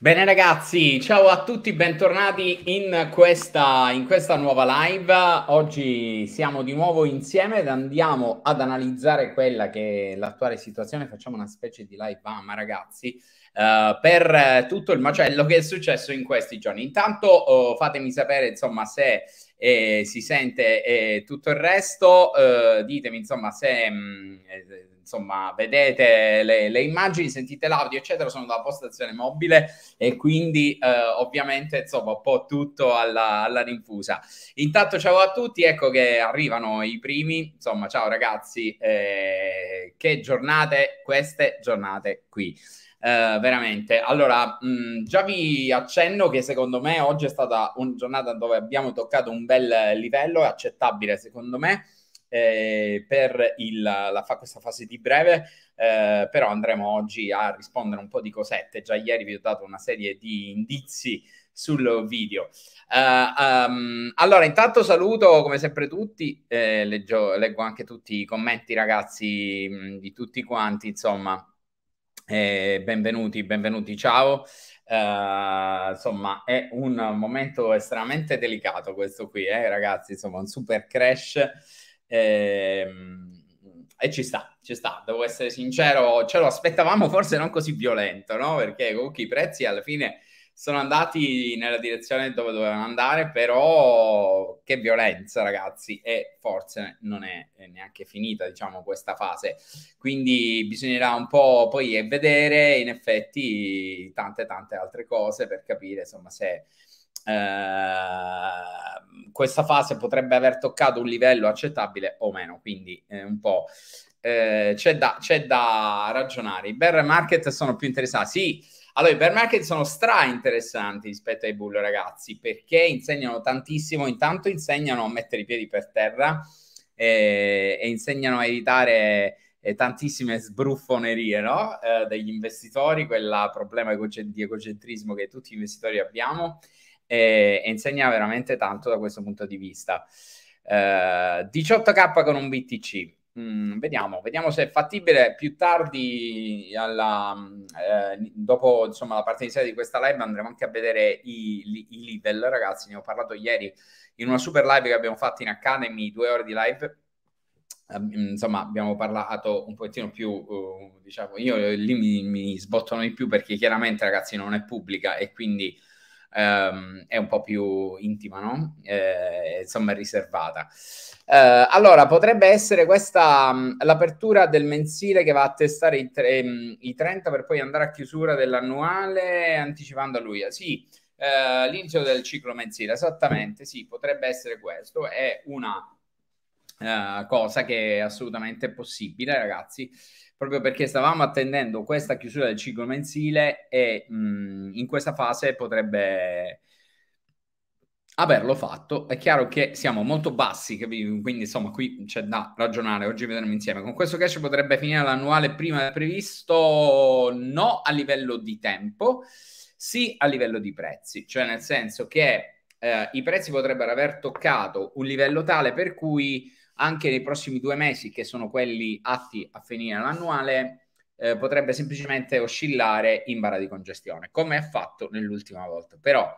Bene ragazzi, ciao a tutti, bentornati in questa, in questa, nuova live. Oggi siamo di nuovo insieme ed andiamo ad analizzare quella che è l'attuale situazione. Facciamo una specie di live ama ragazzi uh, per tutto il macello che è successo in questi giorni. Intanto uh, fatemi sapere insomma se eh, si sente eh, tutto il resto, uh, ditemi insomma se... Mh, mm, eh, insomma, vedete le, le, immagini, sentite l'audio, eccetera, sono dalla postazione mobile e quindi eh, ovviamente, insomma, un po' tutto alla, alla, rinfusa. Intanto ciao a tutti, ecco che arrivano i primi, insomma, ciao ragazzi, eh, che giornate, queste giornate qui. Eh, veramente. Allora, mh, mm, già vi accenno che secondo me oggi è stata una giornata dove abbiamo toccato un bel livello, è accettabile secondo me, eh, per il, la, fa, questa fase di breve, eh, però andremo oggi a rispondere un po' di cosette. Già ieri vi ho dato una serie di indizi sul video. Uh, um, allora, intanto saluto come sempre tutti, eh, leggio, leggo anche tutti i commenti ragazzi mm, di tutti quanti, insomma, eh, benvenuti, benvenuti, ciao. Uh, insomma, è un momento estremamente delicato questo qui, eh, ragazzi, insomma, un super crash e, ehm, e ci sta, ci sta, devo essere sincero, ce lo aspettavamo forse non così violento, no? Perché comunque i prezzi alla fine sono andati nella direzione dove dovevano andare, però che violenza ragazzi e forse non è, neanche finita diciamo questa fase, quindi bisognerà un po' poi vedere in effetti tante tante altre cose per capire insomma se Ehm, questa fase potrebbe aver toccato un livello accettabile o meno, quindi eh, un po'. Eh, c'è, da, c'è, da, ragionare. I bear market sono più interessanti. Sì, allora i bear market sono stra interessanti rispetto ai bull, ragazzi, perché insegnano tantissimo. Intanto insegnano a mettere i piedi per terra e, eh, e insegnano a evitare eh, tantissime sbruffonerie no? eh, degli investitori, quel problema di egocentrismo che tutti gli investitori abbiamo e, e insegna veramente tanto da questo punto di vista. Uh, eh, 18k con un BTC. Mm, vediamo, vediamo, se è fattibile più tardi, alla, eh, dopo insomma, la parte iniziale di questa live, andremo anche a vedere i, i, level, ragazzi. Ne ho parlato ieri in una super live che abbiamo fatto in Academy, due ore di live. Eh, mm, insomma, abbiamo parlato un pochettino più, uh, diciamo, io lì mi, mi sbottono di più perché chiaramente, ragazzi, non è pubblica e quindi ehm, è un po' più intima, no? Eh, insomma, riservata. Eh, allora, potrebbe essere questa mh, mm, l'apertura del mensile che va a testare i, tre, mh, mm, i 30 per poi andare a chiusura dell'annuale anticipando a lui. Sì, eh, l'inizio del ciclo mensile, esattamente, sì, potrebbe essere questo. È una eh, cosa che è assolutamente possibile, ragazzi proprio perché stavamo attendendo questa chiusura del ciclo mensile e mh, in questa fase potrebbe averlo fatto. È chiaro che siamo molto bassi, quindi insomma qui c'è da ragionare, oggi vedremo insieme. Con questo cash potrebbe finire l'annuale prima del previsto, no a livello di tempo, sì a livello di prezzi, cioè nel senso che eh, i prezzi potrebbero aver toccato un livello tale per cui anche nei prossimi due mesi, che sono quelli atti a finire l'annuale, eh, potrebbe semplicemente oscillare in barra di congestione, come ha fatto nell'ultima volta. Però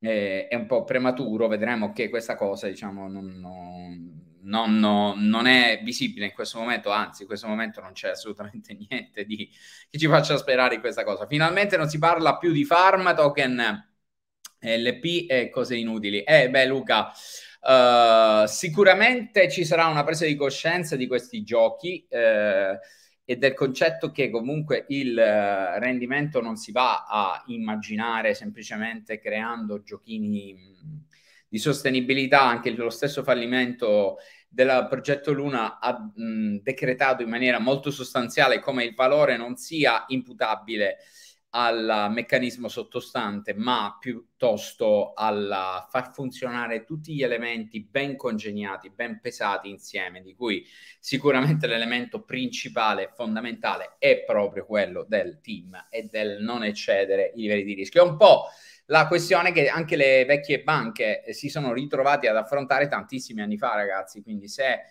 eh, è un po' prematuro, vedremo che questa cosa diciamo, non, non, non, non, è visibile in questo momento, anzi in questo momento non c'è assolutamente niente di, che ci faccia sperare in questa cosa. Finalmente non si parla più di farm token, eh, LP e cose inutili. Eh beh Luca, Uh, sicuramente ci sarà una presa di coscienza di questi giochi eh, e del concetto che comunque il eh, rendimento non si va a immaginare semplicemente creando giochini mh, di sostenibilità, anche lo stesso fallimento del progetto Luna ha mh, decretato in maniera molto sostanziale come il valore non sia imputabile al meccanismo sottostante, ma piuttosto al far funzionare tutti gli elementi ben congegnati, ben pesati insieme, di cui sicuramente l'elemento principale e fondamentale è proprio quello del team e del non eccedere i livelli di rischio. È un po' la questione che anche le vecchie banche si sono ritrovate ad affrontare tantissimi anni fa, ragazzi, quindi se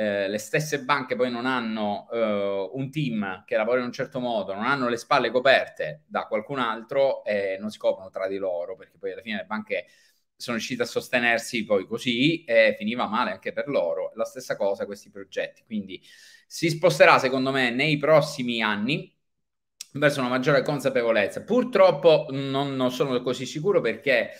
eh, le stesse banche poi non hanno eh, un team che lavora in un certo modo, non hanno le spalle coperte da qualcun altro e non si coprono tra di loro, perché poi alla fine le banche sono riuscite a sostenersi poi così e finiva male anche per loro. La stessa cosa questi progetti, quindi si sposterà secondo me nei prossimi anni verso una maggiore consapevolezza. Purtroppo non sono così sicuro perché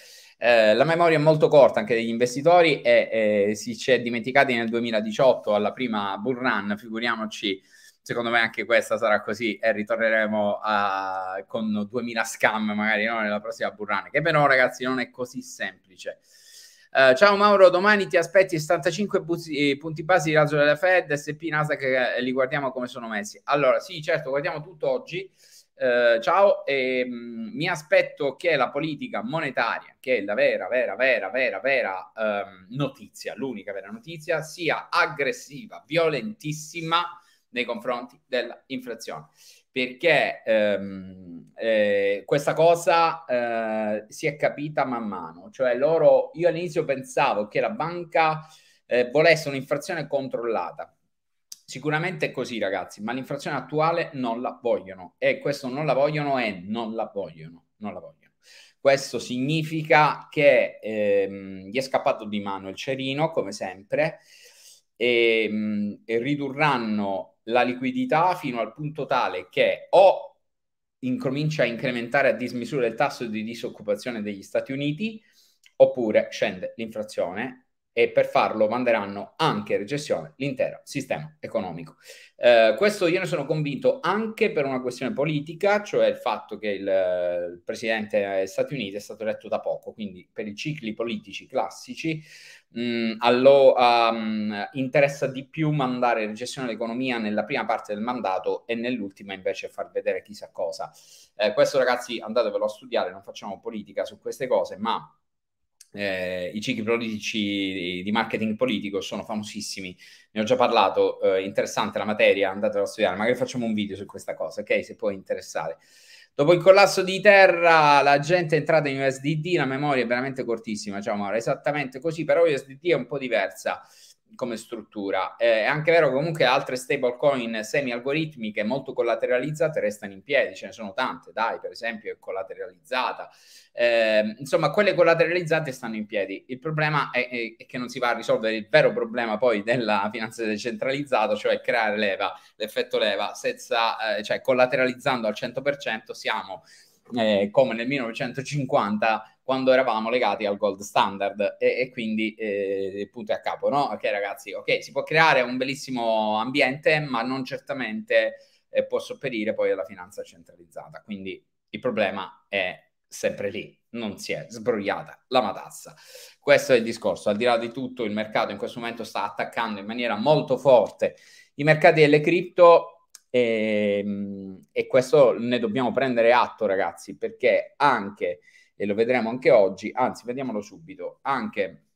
eh, la memoria è molto corta anche degli investitori e eh, si ci è dimenticati nel 2018 alla prima bull run, figuriamoci secondo me anche questa sarà così e ritorneremo a, con 2000 scam magari no, nella prossima burrana che però ragazzi non è così semplice uh, ciao Mauro, domani ti aspetti 75 buzi, eh, punti basi di razzo della Fed, SP, Nasdaq, li guardiamo come sono messi. Allora, sì, certo, guardiamo tutto oggi eh, ciao, e, ehm, mh, mi aspetto che la politica monetaria, che è la vera, vera, vera, vera, vera ehm, notizia, l'unica vera notizia, sia aggressiva, violentissima nei confronti dell'inflazione. Perché ehm, eh, questa cosa eh, si è capita man mano, cioè loro, io all'inizio pensavo che la banca eh, volesse un'inflazione controllata, Sicuramente è così, ragazzi, ma l'inflazione attuale non la vogliono e questo non la vogliono e non la vogliono, non la vogliono. Questo significa che ehm, gli è scappato di mano il cerino, come sempre, e, ehm, mh, e ridurranno la liquidità fino al punto tale che o incomincia a incrementare a dismisura il tasso di disoccupazione degli Stati Uniti oppure scende l'inflazione e per farlo manderanno anche in recessione l'intero sistema economico. Eh, questo io ne sono convinto anche per una questione politica, cioè il fatto che il, il presidente degli Stati Uniti è stato eletto da poco, quindi per i cicli politici classici mh, mm, allo, um, interessa di più mandare in recessione l'economia nella prima parte del mandato e nell'ultima invece far vedere chissà cosa. Eh, questo ragazzi andatevelo a studiare, non facciamo politica su queste cose, ma eh, i cicli politici di marketing politico sono famosissimi, ne ho già parlato, eh, interessante la materia, andatela a studiare, magari facciamo un video su questa cosa, ok? Se può interessare. Dopo il collasso di terra, la gente è entrata in USDD, la memoria è veramente cortissima, ciao cioè, Mauro, esattamente così, però USDD è un po' diversa come struttura. Eh, è anche vero che comunque altre stablecoin semi-algoritmiche molto collateralizzate restano in piedi, ce ne sono tante, DAI per esempio è collateralizzata, eh, insomma quelle collateralizzate stanno in piedi. Il problema è, è, è, che non si va a risolvere il vero problema poi della finanza decentralizzata, cioè creare leva, l'effetto leva, senza, eh, cioè collateralizzando al 100% siamo eh, come nel 1950 quando eravamo legati al gold standard e, e quindi eh, punto a capo, no? Ok ragazzi, ok, si può creare un bellissimo ambiente, ma non certamente eh, può sopperire poi alla finanza centralizzata. Quindi il problema è sempre lì, non si è sbrogliata la matassa. Questo è il discorso. Al di là di tutto, il mercato in questo momento sta attaccando in maniera molto forte i mercati delle cripto e, ehm, e questo ne dobbiamo prendere atto, ragazzi, perché anche e lo vedremo anche oggi, anzi vediamolo subito, anche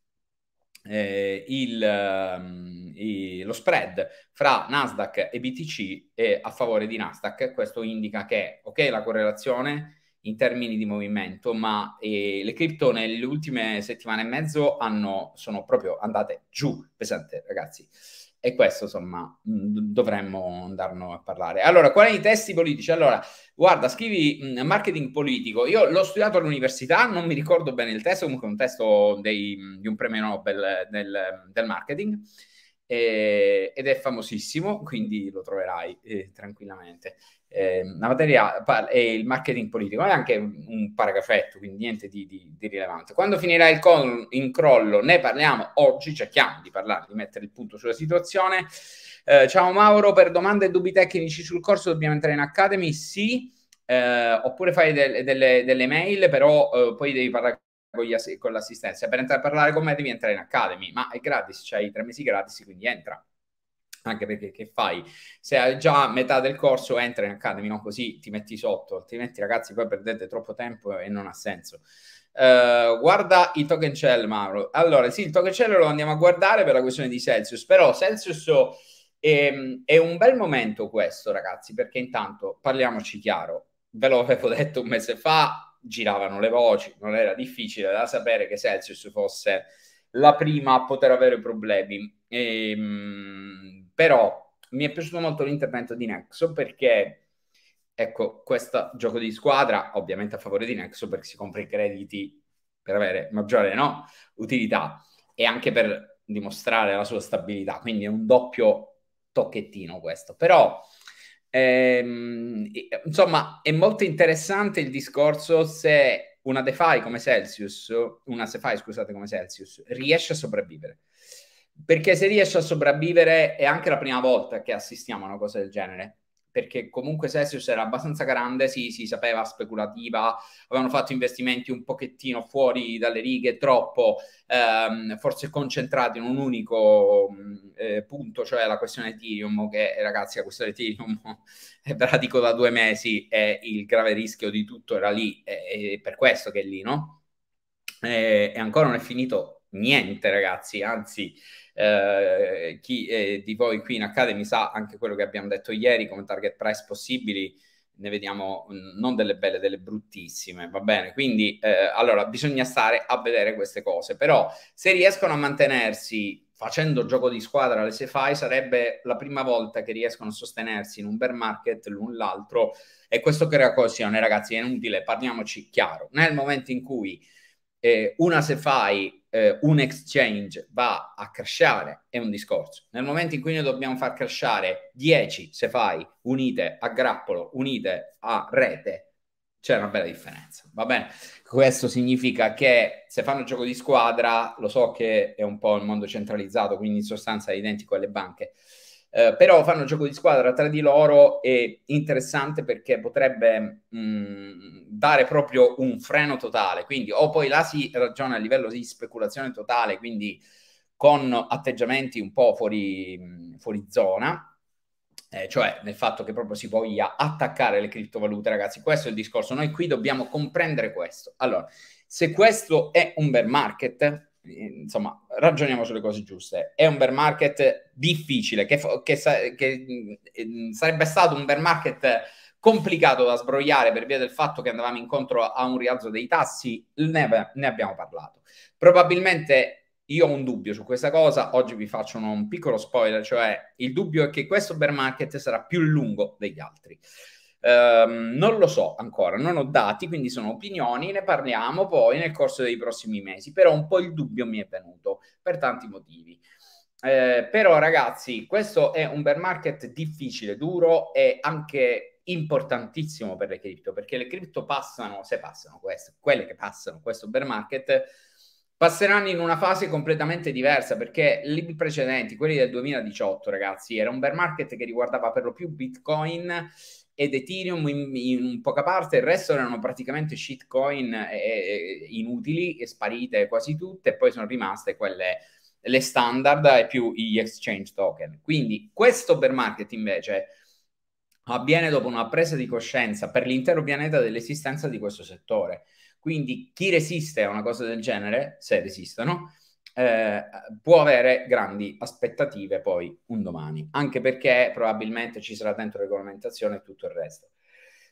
eh, il, um, i, lo spread fra Nasdaq e BTC è a favore di Nasdaq. Questo indica che, ok, la correlazione in termini di movimento, ma eh, le cripto nelle ultime settimane e mezzo hanno, sono proprio andate giù pesante, ragazzi. E questo, insomma, mm, dovremmo andarne a parlare. Allora, quali i testi politici? Allora, guarda, scrivi mm, marketing politico. Io l'ho studiato all'università, non mi ricordo bene il testo, comunque è un testo dei, di un premio Nobel del, del marketing eh, ed è famosissimo, quindi lo troverai eh, tranquillamente. Ehm, la materia è il marketing politico, ma è anche un paragrafetto, quindi niente di, di, di rilevante. Quando finirà il in crollo ne parliamo oggi, cerchiamo di parlare, di mettere il punto sulla situazione. Eh, ciao Mauro, per domande e dubbi tecnici sul corso dobbiamo entrare in Academy? Sì. Eh, oppure fai del, delle, delle, mail, però eh, poi devi parlare con, gli, con l'assistenza. Per entrare a parlare con me devi entrare in Academy, ma è gratis, c'hai tre mesi gratis, quindi entra anche perché che fai? Se hai già metà del corso entra in Academy, non Così ti metti sotto, altrimenti ragazzi poi perdete troppo tempo e non ha senso. Uh, guarda i token shell, Mauro. Allora, sì, il token shell lo andiamo a guardare per la questione di Celsius, però Celsius è, ehm, è un bel momento questo, ragazzi, perché intanto parliamoci chiaro. Ve l'avevo detto un mese fa, giravano le voci, non era difficile da sapere che Celsius fosse la prima a poter avere problemi. E, ehm, però mi è piaciuto molto l'intervento di Nexo perché, ecco, questo gioco di squadra, ovviamente a favore di Nexo perché si compra i crediti per avere maggiore no, utilità e anche per dimostrare la sua stabilità, quindi è un doppio tocchettino questo. Però Ehm, insomma, è molto interessante il discorso se una DeFi come Celsius, una SeFi scusate come Celsius, riesce a sopravvivere. Perché se riesce a sopravvivere è anche la prima volta che assistiamo a una cosa del genere perché comunque Sesius era abbastanza grande, si, si sapeva speculativa, avevano fatto investimenti un pochettino fuori dalle righe, troppo, ehm, forse concentrati in un unico mm, eh, punto, cioè la questione Ethereum, che ragazzi la questione Ethereum è pratico da due mesi e il grave rischio di tutto era lì, e, e per questo che è lì, no? E, eh, e ancora non è finito niente, ragazzi, anzi eh, chi eh, di voi qui in Academy sa anche quello che abbiamo detto ieri come target price possibili ne vediamo mm, non delle belle, delle bruttissime, va bene? Quindi, eh, allora, bisogna stare a vedere queste cose, però se riescono a mantenersi facendo gioco di squadra le SFI, sarebbe la prima volta che riescono a sostenersi in un bear market l'un l'altro, e questo crea coesione, ragazzi, è inutile, parliamoci chiaro. Nel momento in cui eh, una SFI eh, un exchange va a crashare è un discorso. Nel momento in cui noi dobbiamo far crashare 10 se fai unite a grappolo, unite a rete, c'è una bella differenza. Va bene, questo significa che se fanno gioco di squadra, lo so che è un po' il mondo centralizzato, quindi in sostanza è identico alle banche, eh, però fanno gioco di squadra tra di loro e interessante perché potrebbe mh, mm, dare proprio un freno totale. Quindi o poi là si ragiona a livello di speculazione totale, quindi con atteggiamenti un po' fuori, mm, fuori zona, eh, cioè nel fatto che proprio si voglia attaccare le criptovalute, ragazzi. Questo è il discorso. Noi qui dobbiamo comprendere questo. Allora, se questo è un bear market, insomma, ragioniamo sulle cose giuste. È un bear market difficile, che, che, che mm, sarebbe stato un bear market complicato da sbrogliare per via del fatto che andavamo incontro a un rialzo dei tassi, ne, ne abbiamo parlato. Probabilmente io ho un dubbio su questa cosa, oggi vi faccio un, piccolo spoiler, cioè il dubbio è che questo bear market sarà più lungo degli altri. Um, non lo so ancora, non ho dati, quindi sono opinioni, ne parliamo poi nel corso dei prossimi mesi, però un po' il dubbio mi è venuto per tanti motivi. Eh, però ragazzi, questo è un bear market difficile, duro e anche importantissimo per le cripto, perché le cripto passano, se passano queste, quelle che passano questo bear market, passeranno in una fase completamente diversa perché i precedenti, quelli del 2018, ragazzi, era un bear market che riguardava per lo più Bitcoin ed Ethereum in, in, poca parte, il resto erano praticamente shitcoin e, eh, eh, eh, inutili e sparite quasi tutte, poi sono rimaste quelle le standard e più gli exchange token. Quindi questo bear market invece avviene dopo una presa di coscienza per l'intero pianeta dell'esistenza di questo settore. Quindi chi resiste a una cosa del genere, se resistono, eh, può avere grandi aspettative poi un domani, anche perché probabilmente ci sarà dentro regolamentazione e tutto il resto.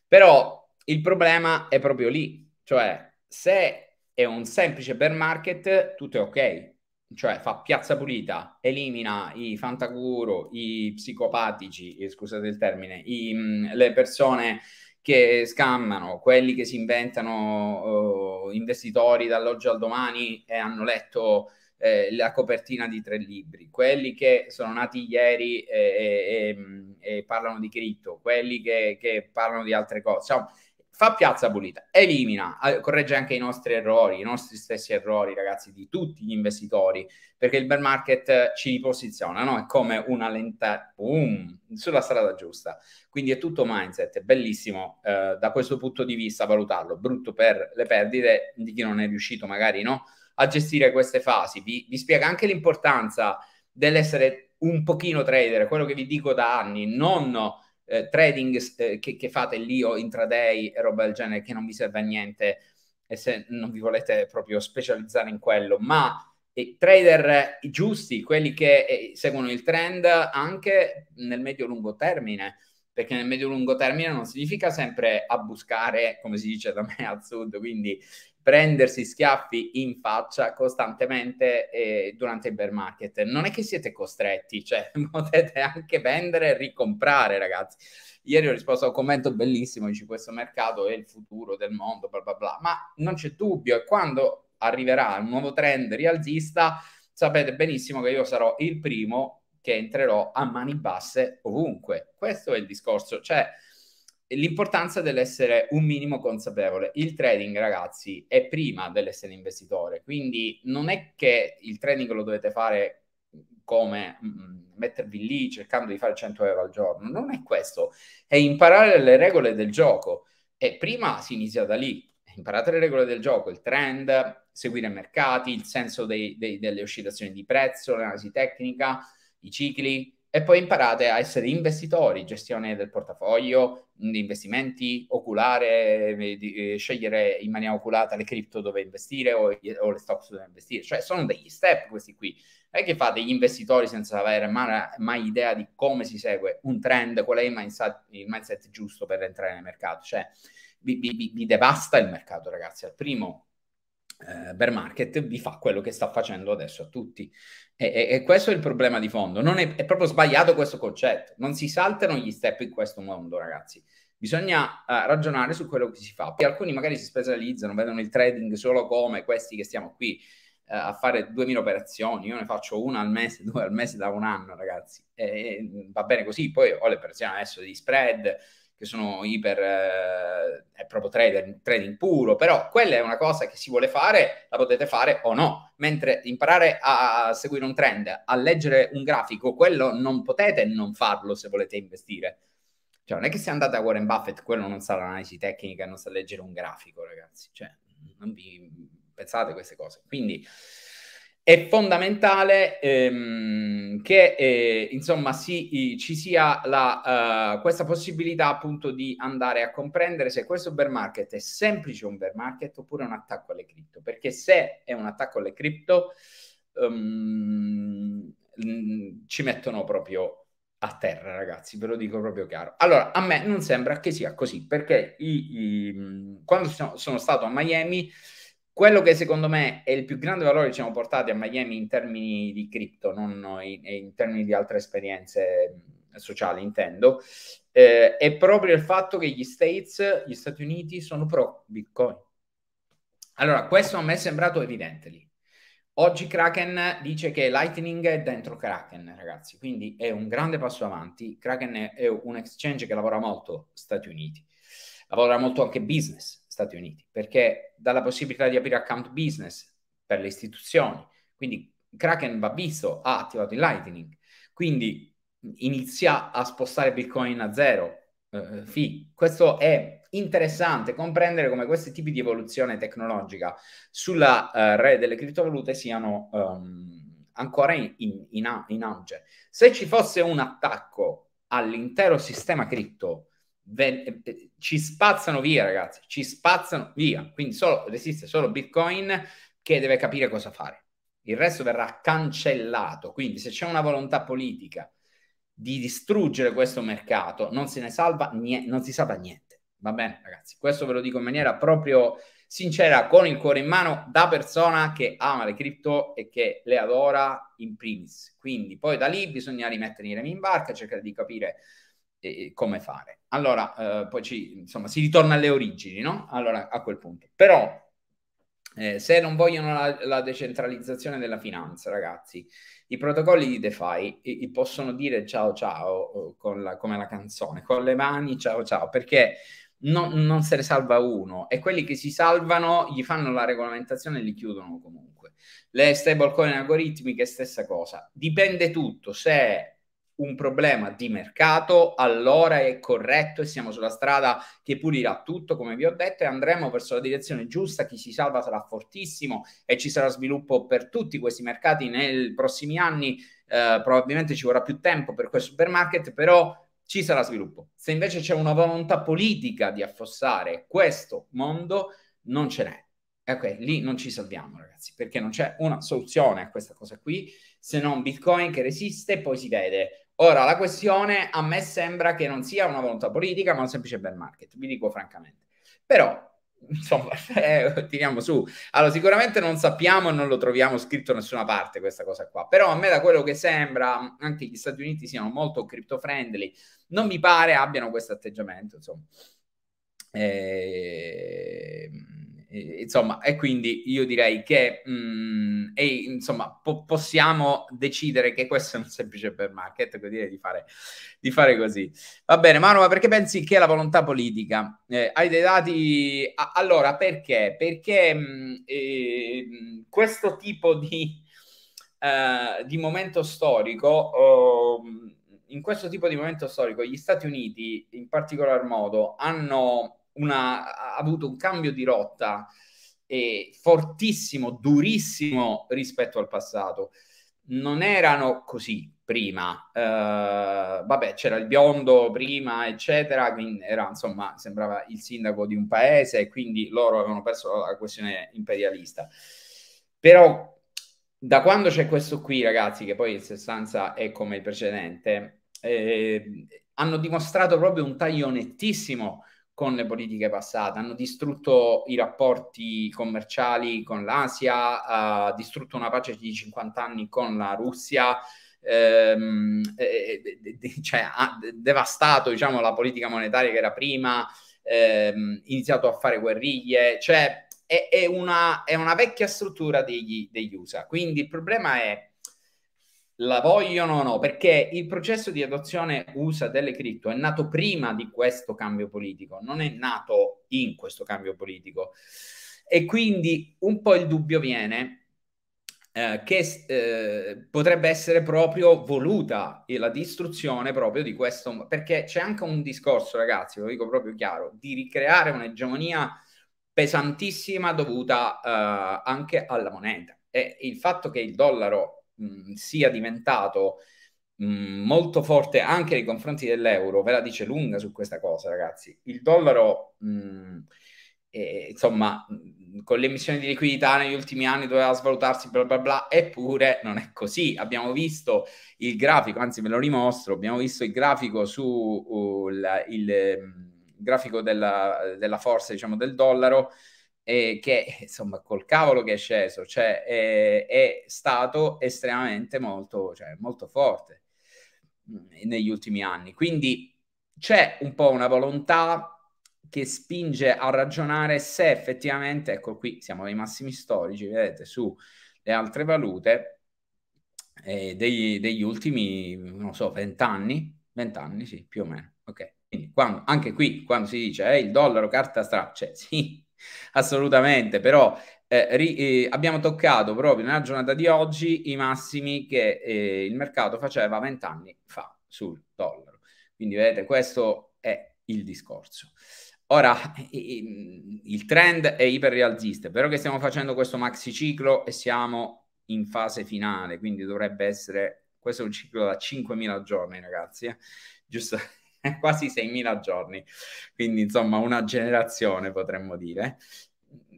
Però il problema è proprio lì, cioè se è un semplice bear market tutto è ok, cioè fa piazza pulita, elimina i fantaguro, i psicopatici, eh, scusate il termine, i, mm, le persone che scammano, quelli che si inventano uh, investitori dall'oggi al domani e hanno letto eh, la copertina di tre libri, quelli che sono nati ieri eh, e, e, e parlano di cripto, quelli che, che, parlano di altre cose. Insomma, fa piazza pulita, elimina, corregge anche i nostri errori, i nostri stessi errori, ragazzi, di tutti gli investitori, perché il bear market ci riposiziona, no? È come una lenta, boom, sulla strada giusta. Quindi è tutto mindset, è bellissimo eh, da questo punto di vista valutarlo, brutto per le perdite di chi non è riuscito magari, no? a gestire queste fasi. Vi, vi spiega anche l'importanza dell'essere un pochino trader, quello che vi dico da anni, non eh, trading eh, che, che, fate lì o intraday e roba del genere che non vi serve a niente e se non vi volete proprio specializzare in quello, ma eh, trader eh, giusti, quelli che eh, seguono il trend anche nel medio-lungo termine perché nel medio-lungo termine non significa sempre a buscare, come si dice da me al sud, quindi prendersi schiaffi in faccia costantemente eh, durante il bear market. Non è che siete costretti, cioè potete anche vendere e ricomprare, ragazzi. Ieri ho risposto a un commento bellissimo, dice questo mercato è il futuro del mondo, bla bla bla, ma non c'è dubbio, e quando arriverà un nuovo trend rialzista, sapete benissimo che io sarò il primo che entrerò a mani basse ovunque. Questo è il discorso, cioè l'importanza dell'essere un minimo consapevole. Il trading, ragazzi, è prima dell'essere investitore, quindi non è che il trading lo dovete fare come mm, mm, mettervi lì cercando di fare 100 euro al giorno, non è questo, è imparare le regole del gioco e prima si inizia da lì, imparate le regole del gioco, il trend, seguire i mercati, il senso dei, dei, delle oscillazioni di prezzo, l'analisi tecnica, i cicli, e poi imparate a essere investitori, gestione del portafoglio, investimenti, oculare, eh, scegliere in maniera oculata le cripto dove investire o, o, le stocks dove investire. Cioè sono degli step questi qui. Non è che fate gli investitori senza avere mai, mai idea di come si segue un trend, qual è il mindset, il mindset giusto per entrare nel mercato. Cioè vi, vi, vi devasta il mercato, ragazzi. Al primo eh, bear market vi fa quello che sta facendo adesso a tutti. E, e, e questo è il problema di fondo. È, è, proprio sbagliato questo concetto. Non si saltano gli step in questo mondo, ragazzi. Bisogna eh, ragionare su quello che si fa. Poi alcuni magari si specializzano, vedono il trading solo come questi che stiamo qui eh, a fare 2000 operazioni. Io ne faccio una al mese, due al mese da un anno, ragazzi. E, va bene così. Poi ho le persone adesso di spread, che sono iper, eh, è proprio trader, trading puro, però quella è una cosa che si vuole fare, la potete fare o no, mentre imparare a seguire un trend, a leggere un grafico, quello non potete non farlo se volete investire. Cioè, non è che se andate a Warren Buffett, quello non sa l'analisi tecnica, non sa leggere un grafico, ragazzi. Cioè, non vi pensate queste cose. Quindi, è fondamentale ehm, che eh, insomma si, ci sia la, uh, questa possibilità appunto di andare a comprendere se questo bear market è semplice un bear market oppure un attacco alle cripto perché se è un attacco alle cripto um, ci mettono proprio a terra ragazzi ve lo dico proprio chiaro allora a me non sembra che sia così perché i, i, mm, quando sono, sono stato a Miami quello che secondo me è il più grande valore che ci siamo portati a Miami in termini di cripto, non in, eh, in, termini di altre esperienze mm, sociali, intendo, eh, è proprio il fatto che gli States, gli Stati Uniti sono pro Bitcoin. Allora, questo a me è sembrato evidente lì. Oggi Kraken dice che Lightning è dentro Kraken, ragazzi, quindi è un grande passo avanti. Kraken è, un exchange che lavora molto Stati Uniti, lavora molto anche business, Stati Uniti, perché dà la possibilità di aprire account business per le istituzioni. Quindi Kraken va visto, ha attivato il Lightning, quindi inizia a spostare Bitcoin a zero. Eh, fee. Questo è interessante comprendere come questi tipi di evoluzione tecnologica sulla uh, eh, rete delle criptovalute siano um, ancora in, in, in, auge. Se ci fosse un attacco all'intero sistema cripto eh, eh, ci spazzano via, ragazzi, ci spazzano via. Quindi solo, resiste solo Bitcoin che deve capire cosa fare. Il resto verrà cancellato. Quindi se c'è una volontà politica di distruggere questo mercato, non se ne salva niente, non si salva niente. Va bene, ragazzi, questo ve lo dico in maniera proprio sincera, con il cuore in mano, da persona che ama le cripto e che le adora in primis. Quindi poi da lì bisogna rimettere i remi in barca, cercare di capire e come fare. Allora, eh, poi ci, insomma, si ritorna alle origini, no? Allora, a quel punto. Però, eh, se non vogliono la, la, decentralizzazione della finanza, ragazzi, i protocolli di DeFi i, i possono dire ciao ciao, eh, la, come la canzone, con le mani ciao ciao, perché non, non se ne salva uno e quelli che si salvano gli fanno la regolamentazione e li chiudono comunque. Le stablecoin algoritmiche, stessa cosa. Dipende tutto, se un problema di mercato, allora è corretto e siamo sulla strada che pulirà tutto, come vi ho detto, e andremo verso la direzione giusta, chi si salva sarà fortissimo e ci sarà sviluppo per tutti questi mercati nei prossimi anni, eh, probabilmente ci vorrà più tempo per questo supermarket, però ci sarà sviluppo. Se invece c'è una volontà politica di affossare questo mondo, non ce n'è. Ok, lì non ci salviamo, ragazzi, perché non c'è una soluzione a questa cosa qui, se non Bitcoin che resiste, e poi si vede Ora, la questione a me sembra che non sia una volontà politica, ma un semplice bear market, vi dico francamente. Però, insomma, eh, tiriamo su. Allora, sicuramente non sappiamo e non lo troviamo scritto da nessuna parte questa cosa qua, però a me da quello che sembra anche gli Stati Uniti siano molto crypto-friendly, non mi pare abbiano questo atteggiamento, insomma. Ehm eh, insomma, e quindi io direi che mh, mm, e, insomma, po- possiamo decidere che questo è un semplice bear market, quindi di fare, di fare così. Va bene, Manu, ma perché pensi che la volontà politica? Eh, hai dei dati? A- allora, perché? Perché mh, mm, eh, questo tipo di, eh, di momento storico... Oh, in questo tipo di momento storico gli Stati Uniti in particolar modo hanno una, ha avuto un cambio di rotta fortissimo, durissimo rispetto al passato. Non erano così prima. Uh, vabbè, c'era il biondo prima, eccetera, quindi era, insomma, sembrava il sindaco di un paese e quindi loro avevano perso la questione imperialista. Però da quando c'è questo qui, ragazzi, che poi in sostanza è come il precedente, eh, hanno dimostrato proprio un taglio nettissimo con le politiche passate, hanno distrutto i rapporti commerciali con l'Asia, ha distrutto una pace di 50 anni con la Russia, ehm, eh, cioè, ha devastato diciamo, la politica monetaria che era prima, ehm, iniziato a fare guerriglie, cioè è, è, una, è una, vecchia struttura degli, degli USA. Quindi il problema è la vogliono o no, perché il processo di adozione USA delle cripto è nato prima di questo cambio politico, non è nato in questo cambio politico. E quindi un po' il dubbio viene eh, che eh, potrebbe essere proprio voluta la distruzione proprio di questo, perché c'è anche un discorso, ragazzi, lo dico proprio chiaro, di ricreare un'egemonia pesantissima dovuta eh, anche alla moneta. E il fatto che il dollaro sia diventato mh, molto forte anche nei confronti dell'euro, ve la dice lunga su questa cosa, ragazzi. Il dollaro, mh, eh, insomma, con le emissioni di liquidità negli ultimi anni doveva svalutarsi, bla bla bla, eppure non è così. Abbiamo visto il grafico, anzi ve lo rimostro, abbiamo visto il grafico su uh, la, il, grafico della, della forza, diciamo, del dollaro eh, che insomma col cavolo che è sceso, cioè eh, è stato estremamente molto, cioè, molto forte mm, negli ultimi anni. Quindi c'è un po' una volontà che spinge a ragionare se effettivamente, ecco qui siamo ai massimi storici, vedete, su le altre valute eh, degli, degli, ultimi, non so, vent'anni, vent'anni sì, più o meno, ok. Quindi quando, anche qui, quando si dice eh, il dollaro carta straccia, cioè, sì, Assolutamente, però eh, ri, eh, abbiamo toccato proprio nella giornata di oggi i massimi che eh, il mercato faceva vent'anni fa sul dollaro. Quindi vedete, questo è il discorso. Ora, il trend è iperrealzista, però che stiamo facendo questo maxi ciclo e siamo in fase finale, quindi dovrebbe essere, questo è un ciclo da 5.000 giorni ragazzi, eh, giusto? quasi 6.000 giorni, quindi insomma una generazione potremmo dire,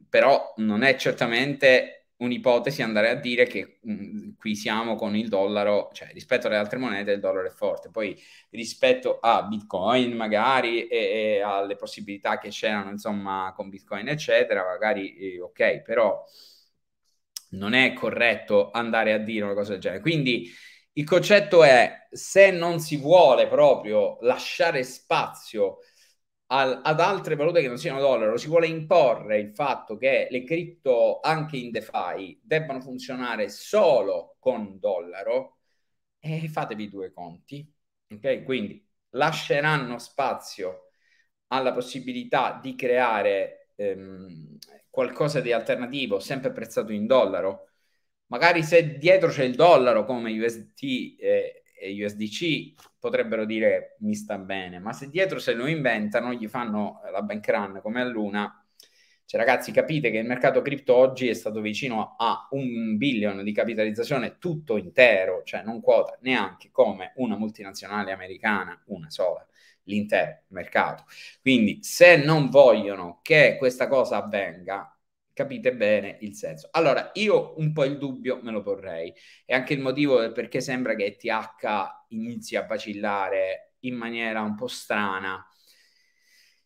però non è certamente un'ipotesi andare a dire che mh, mm, qui siamo con il dollaro, cioè rispetto alle altre monete il dollaro è forte, poi rispetto a Bitcoin magari e, e alle possibilità che c'erano insomma con Bitcoin eccetera, magari eh, ok, però non è corretto andare a dire una cosa del genere. Quindi il concetto è se non si vuole proprio lasciare spazio al, ad altre valute che non siano dollaro, si vuole imporre il fatto che le cripto anche in DeFi debbano funzionare solo con dollaro, e fatevi due conti, ok? Quindi lasceranno spazio alla possibilità di creare ehm, qualcosa di alternativo sempre prezzato in dollaro Magari se dietro c'è il dollaro come USD eh, e, e USDC potrebbero dire mi sta bene, ma se dietro se lo inventano, gli fanno la bank run come a Luna, cioè, ragazzi, capite che il mercato cripto oggi è stato vicino a un billion di capitalizzazione tutto intero, cioè non quota neanche come una multinazionale americana, una sola, l'intero mercato. Quindi, se non vogliono che questa cosa avvenga, capite bene il senso. Allora, io un po' il dubbio me lo porrei e anche il motivo perché sembra che TH inizi a vacillare in maniera un po' strana.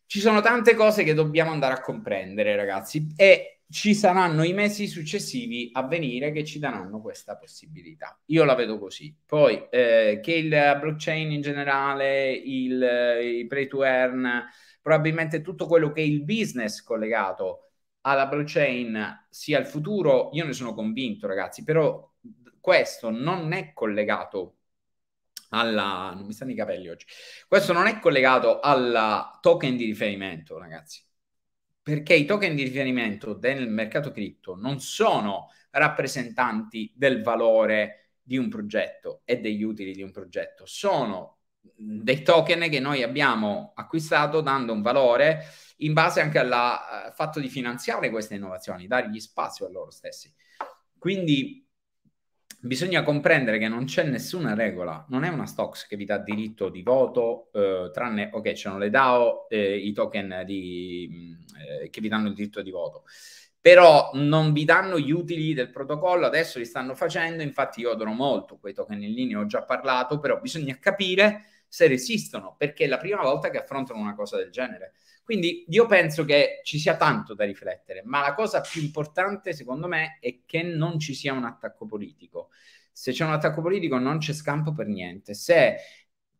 Ci sono tante cose che dobbiamo andare a comprendere, ragazzi, e ci saranno i mesi successivi a venire che ci daranno questa possibilità. Io la vedo così. Poi eh, che il blockchain in generale, il, il pay to earn, probabilmente tutto quello che è il business collegato alla blockchain sia il futuro, io ne sono convinto, ragazzi, però questo non è collegato alla... non mi stanno i capelli oggi. Questo non è collegato alla token di riferimento, ragazzi. Perché i token di riferimento del mercato cripto non sono rappresentanti del valore di un progetto e degli utili di un progetto, sono dei token che noi abbiamo acquistato dando un valore in base anche al uh, eh, fatto di finanziare queste innovazioni, dargli spazio a loro stessi. Quindi bisogna comprendere che non c'è nessuna regola, non è una stocks che vi dà diritto di voto, eh, tranne, ok, c'erano le DAO, eh, i token di, mm, eh, che vi danno il diritto di voto, però non vi danno gli utili del protocollo, adesso li stanno facendo, infatti io adoro molto quei token in linea, ho già parlato, però bisogna capire se resistono, perché è la prima volta che affrontano una cosa del genere. Quindi io penso che ci sia tanto da riflettere, ma la cosa più importante secondo me è che non ci sia un attacco politico. Se c'è un attacco politico non c'è scampo per niente. Se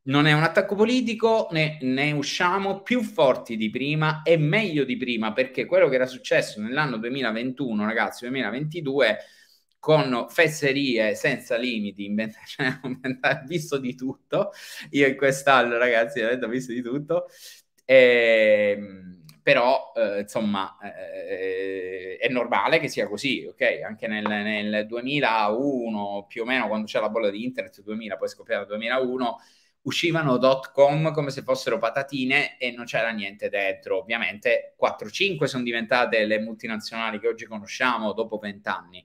non è un attacco politico, ne, ne, usciamo più forti di prima e meglio di prima, perché quello che era successo nell'anno 2021, ragazzi, 2022 con fesserie senza limiti, inventare, cioè, visto di tutto. Io in quest'anno, ragazzi, ho visto di tutto. E, ehm, però, eh, insomma, eh, è normale che sia così, ok? Anche nel, nel 2001, più o meno, quando c'è la bolla di internet, 2000, poi scoppiata 2001, uscivano .com come se fossero patatine e non c'era niente dentro. Ovviamente 4-5 sono diventate le multinazionali che oggi conosciamo dopo 20 anni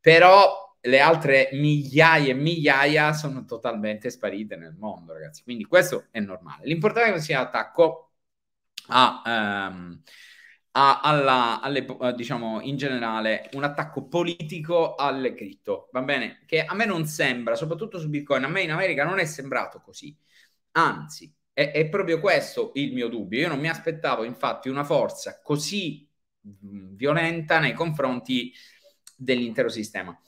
però le altre migliaia e migliaia sono totalmente sparite nel mondo, ragazzi. Quindi questo è normale. L'importante è che sia attacco a, ehm, a, alla, alle, eh, diciamo, in generale, un attacco politico alle cripto, va bene? Che a me non sembra, soprattutto su Bitcoin, a me in America non è sembrato così. Anzi, è, è proprio questo il mio dubbio. Io non mi aspettavo, infatti, una forza così violenta nei confronti dell'intero sistema.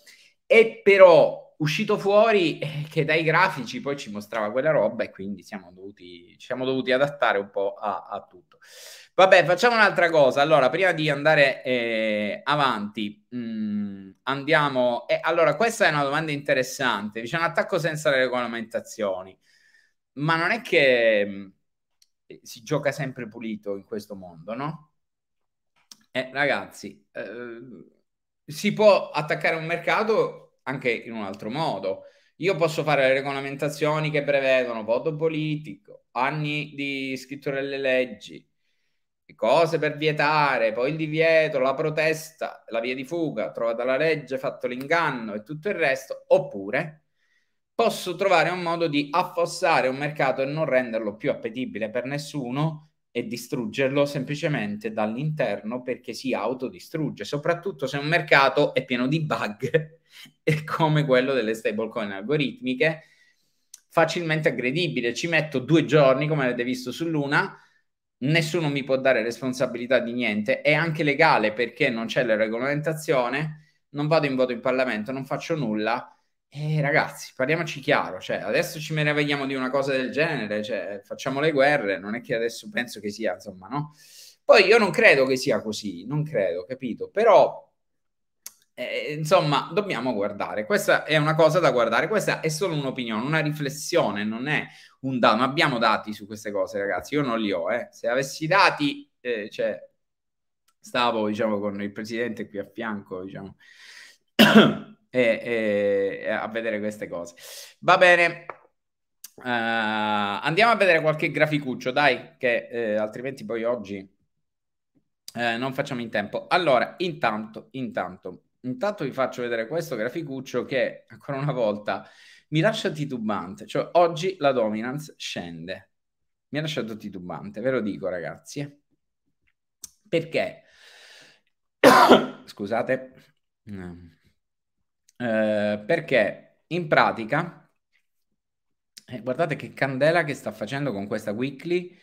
E però uscito fuori eh, che dai grafici poi ci mostrava quella roba e quindi siamo dovuti, ci siamo dovuti adattare un po' a, a tutto. Vabbè, facciamo un'altra cosa. Allora, prima di andare eh, avanti, mh, mm, andiamo... Eh, allora, questa è una domanda interessante. C'è un attacco senza le regolamentazioni, ma non è che mh, mm, si gioca sempre pulito in questo mondo, no? Eh, ragazzi, eh, si può attaccare un mercato anche in un altro modo. Io posso fare le regolamentazioni che prevedono voto politico, anni di scrittura delle leggi, cose per vietare, poi il divieto, la protesta, la via di fuga, trovata la legge, fatto l'inganno e tutto il resto, oppure posso trovare un modo di affossare un mercato e non renderlo più appetibile per nessuno e distruggerlo semplicemente dall'interno perché si autodistrugge, soprattutto se un mercato è pieno di bug come quello delle stablecoin algoritmiche, facilmente aggredibile. Ci metto due giorni, come avete visto su Luna, nessuno mi può dare responsabilità di niente, è anche legale perché non c'è la regolamentazione, non vado in voto in Parlamento, non faccio nulla eh, ragazzi, parliamoci chiaro, cioè, adesso ci meravigliamo di una cosa del genere, cioè, facciamo le guerre, non è che adesso penso che sia, insomma, no? Poi io non credo che sia così, non credo, capito? Però, eh, insomma, dobbiamo guardare, questa è una cosa da guardare, questa è solo un'opinione, una riflessione, non è un dato, abbiamo dati su queste cose, ragazzi, io non li ho, eh. Se avessi dati, eh, cioè, stavo, diciamo, con il presidente qui a fianco, diciamo e, e a vedere queste cose. Va bene. Uh, andiamo a vedere qualche graficuccio, dai, che eh, altrimenti poi oggi eh, non facciamo in tempo. Allora, intanto, intanto, intanto vi faccio vedere questo graficuccio che ancora una volta mi lascia titubante, cioè oggi la dominance scende. Mi ha lasciato titubante, ve lo dico ragazzi. Eh. Perché? Scusate. No. Eh, perché in pratica, eh, guardate che candela che sta facendo con questa weekly,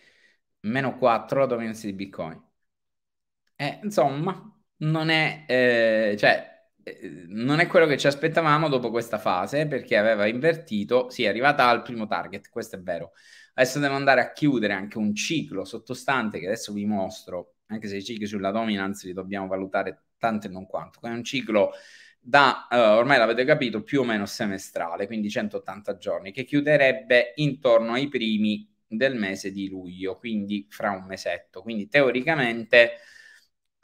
meno 4 la dominanza di Bitcoin. Eh, insomma, non è, eh, cioè, eh, non è, quello che ci aspettavamo dopo questa fase perché aveva invertito, sì, è arrivata al primo target, questo è vero. Adesso devo andare a chiudere anche un ciclo sottostante che adesso vi mostro, anche se i cicli sulla dominance li dobbiamo valutare tanto e non quanto. È un ciclo da, eh, ormai l'avete capito, più o meno semestrale, quindi 180 giorni, che chiuderebbe intorno ai primi del mese di luglio, quindi fra un mesetto. Quindi teoricamente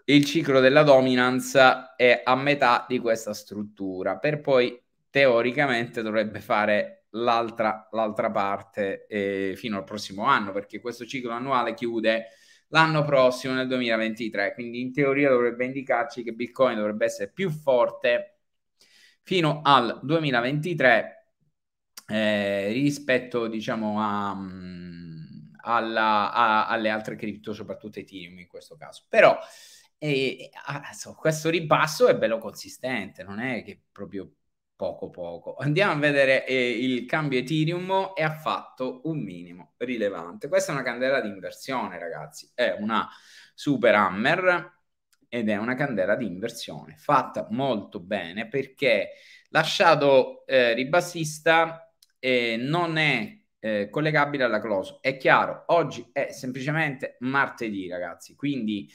il ciclo della dominance è a metà di questa struttura, per poi teoricamente dovrebbe fare l'altra, l'altra parte eh, fino al prossimo anno, perché questo ciclo annuale chiude l'anno prossimo nel 2023. Quindi in teoria dovrebbe indicarci che Bitcoin dovrebbe essere più forte fino al 2023 eh, rispetto diciamo a, mm, alla, a, alle altre cripto, soprattutto Ethereum in questo caso. Però eh, eh adesso, ah, questo ribasso è bello consistente, non è che proprio poco poco. Andiamo a vedere eh, il cambio Ethereum e ha fatto un minimo rilevante. Questa è una candela di inversione, ragazzi. È una super hammer ed è una candela di inversione fatta molto bene perché lasciato eh, ribassista eh, non è eh, collegabile alla close. È chiaro, oggi è semplicemente martedì, ragazzi, quindi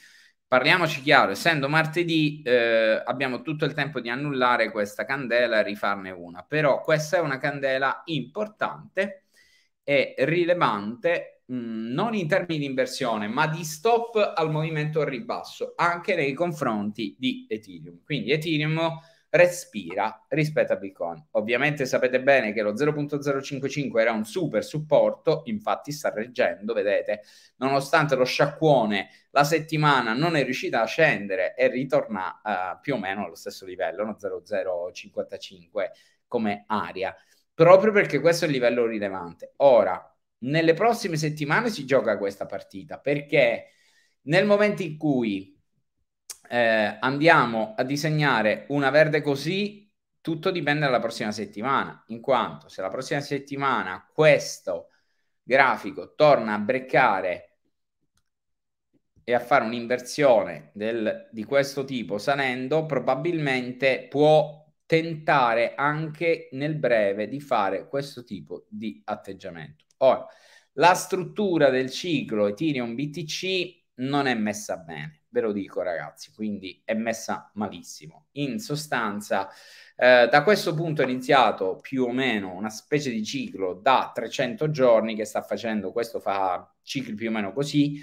Parliamoci chiaro, essendo martedì eh, abbiamo tutto il tempo di annullare questa candela e rifarne una, però questa è una candela importante e rilevante, mh, mm, non in termini di inversione, ma di stop al movimento al ribasso, anche nei confronti di Ethereum. Quindi Ethereum respira rispetto a Bitcoin. Ovviamente sapete bene che lo 0.055 era un super supporto, infatti sta reggendo, vedete, nonostante lo sciacquone la settimana non è riuscita a scendere e ritorna uh, più o meno allo stesso livello, no? 0.055 come aria, proprio perché questo è il livello rilevante. Ora, nelle prossime settimane si gioca questa partita perché nel momento in cui eh, andiamo a disegnare una verde così, tutto dipende dalla prossima settimana, in quanto se la prossima settimana questo grafico torna a breccare e a fare un'inversione del, di questo tipo salendo, probabilmente può tentare anche nel breve di fare questo tipo di atteggiamento. Ora, la struttura del ciclo Ethereum BTC non è messa bene ve lo dico ragazzi, quindi è messa malissimo. In sostanza, eh, da questo punto è iniziato più o meno una specie di ciclo da 300 giorni che sta facendo, questo fa cicli più o meno così.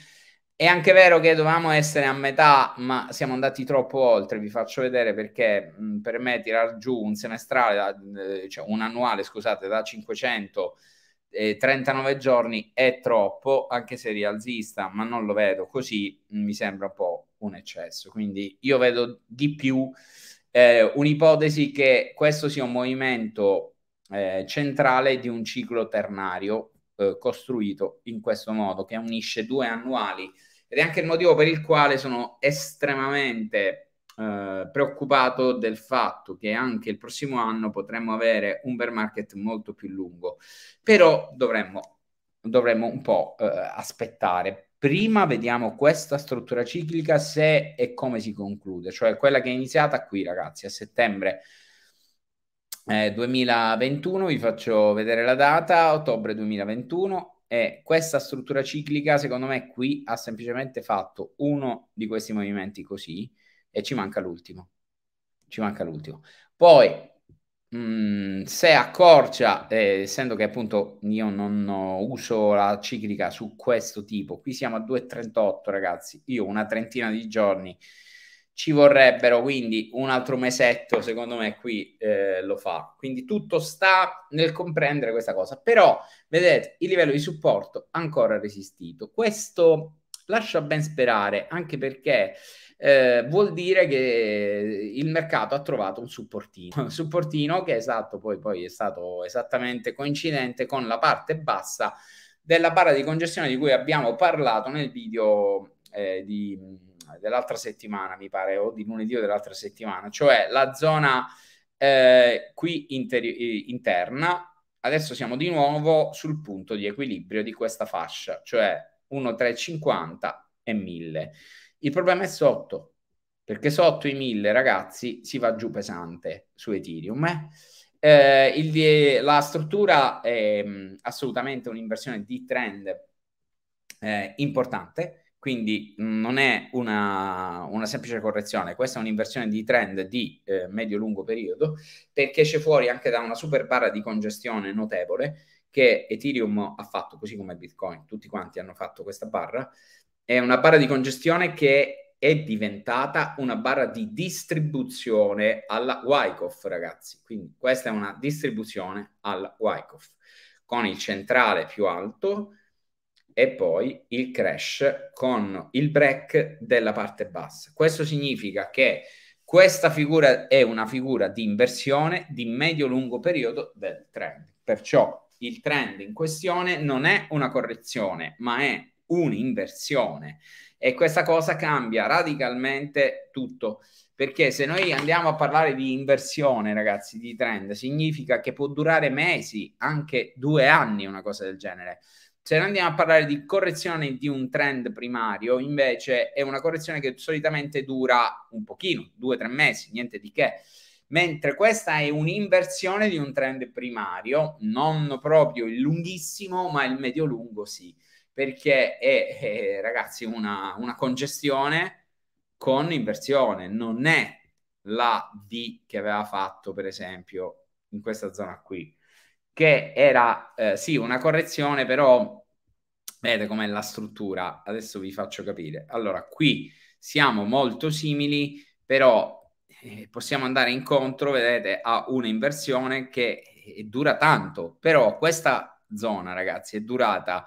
È anche vero che dovevamo essere a metà, ma siamo andati troppo oltre, vi faccio vedere perché mh, mm, per me tirar giù un semestrale, da, eh, cioè un annuale, scusate, da 500 39 giorni è troppo, anche se rialzista, ma non lo vedo così, mi sembra un po' un eccesso. Quindi io vedo di più eh, un'ipotesi che questo sia un movimento eh, centrale di un ciclo ternario eh, costruito in questo modo, che unisce due annuali. Ed è anche il motivo per il quale sono estremamente eh, preoccupato del fatto che anche il prossimo anno potremmo avere un bear market molto più lungo. Però dovremmo dovremmo un po' eh, aspettare Prima vediamo questa struttura ciclica se e come si conclude, cioè quella che è iniziata qui ragazzi a settembre eh, 2021, vi faccio vedere la data, ottobre 2021 e questa struttura ciclica secondo me qui ha semplicemente fatto uno di questi movimenti così e ci manca l'ultimo, ci manca l'ultimo. Poi Mm, se accorcia, eh, essendo che appunto io non uso la ciclica su questo tipo, qui siamo a 2,38 ragazzi, io una trentina di giorni ci vorrebbero, quindi un altro mesetto secondo me qui eh, lo fa. Quindi tutto sta nel comprendere questa cosa, però vedete il livello di supporto ancora resistito. Questo lascia ben sperare, anche perché eh, vuol dire che il mercato ha trovato un supportino, un supportino che esatto, poi, poi è stato esattamente coincidente con la parte bassa della barra di congestione di cui abbiamo parlato nel video eh, di, dell'altra settimana, mi pare, o di lunedì o dell'altra settimana, cioè la zona eh, qui interi- interna. Adesso siamo di nuovo sul punto di equilibrio di questa fascia, cioè 1 3 50 e 1000. Il problema è sotto, perché sotto i 1000 ragazzi si va giù pesante su Ethereum. Eh, eh il, la struttura è mh, mm, assolutamente un'inversione di trend eh, importante, quindi mh, non è una, una, semplice correzione, questa è un'inversione di trend di eh, medio-lungo periodo, perché esce fuori anche da una super barra di congestione notevole, che Ethereum ha fatto, così come Bitcoin, tutti quanti hanno fatto questa barra, è una barra di congestione che è diventata una barra di distribuzione alla Wyckoff, ragazzi. Quindi questa è una distribuzione alla Wyckoff, con il centrale più alto e poi il crash con il break della parte bassa. Questo significa che questa figura è una figura di inversione di medio-lungo periodo del trend. Perciò il trend in questione non è una correzione, ma è un'inversione e questa cosa cambia radicalmente tutto. Perché se noi andiamo a parlare di inversione, ragazzi, di trend, significa che può durare mesi, anche due anni, una cosa del genere. Se noi andiamo a parlare di correzione di un trend primario, invece è una correzione che solitamente dura un pochino, due o tre mesi, niente di che mentre questa è un'inversione di un trend primario, non proprio il lunghissimo, ma il medio-lungo sì, perché è, è ragazzi una, una congestione con inversione, non è la D che aveva fatto per esempio in questa zona qui, che era eh, sì una correzione, però vedete com'è la struttura, adesso vi faccio capire. Allora, qui siamo molto simili, però eh, possiamo andare incontro, vedete, a un'inversione che eh, dura tanto, però questa zona, ragazzi, è durata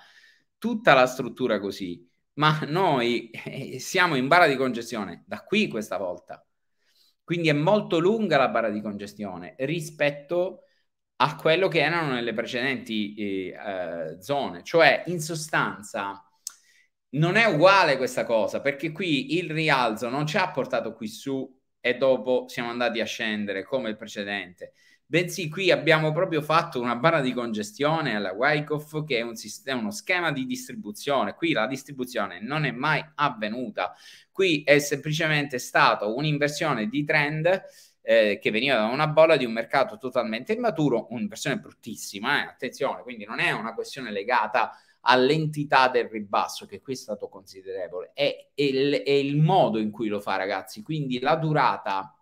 tutta la struttura così, ma noi eh, siamo in barra di congestione da qui questa volta. Quindi è molto lunga la barra di congestione rispetto a quello che erano nelle precedenti eh, zone, cioè in sostanza non è uguale questa cosa perché qui il rialzo non ci ha portato qui su e dopo siamo andati a scendere come il precedente. Bensì, qui abbiamo proprio fatto una barra di congestione alla Wyckoff, che è, un sistema, uno schema di distribuzione. Qui la distribuzione non è mai avvenuta. Qui è semplicemente stata un'inversione di trend eh, che veniva da una bolla di un mercato totalmente immaturo, un'inversione bruttissima, eh? attenzione, quindi non è una questione legata a all'entità del ribasso, che qui è stato considerevole, è, è, il, è il modo in cui lo fa, ragazzi. Quindi la durata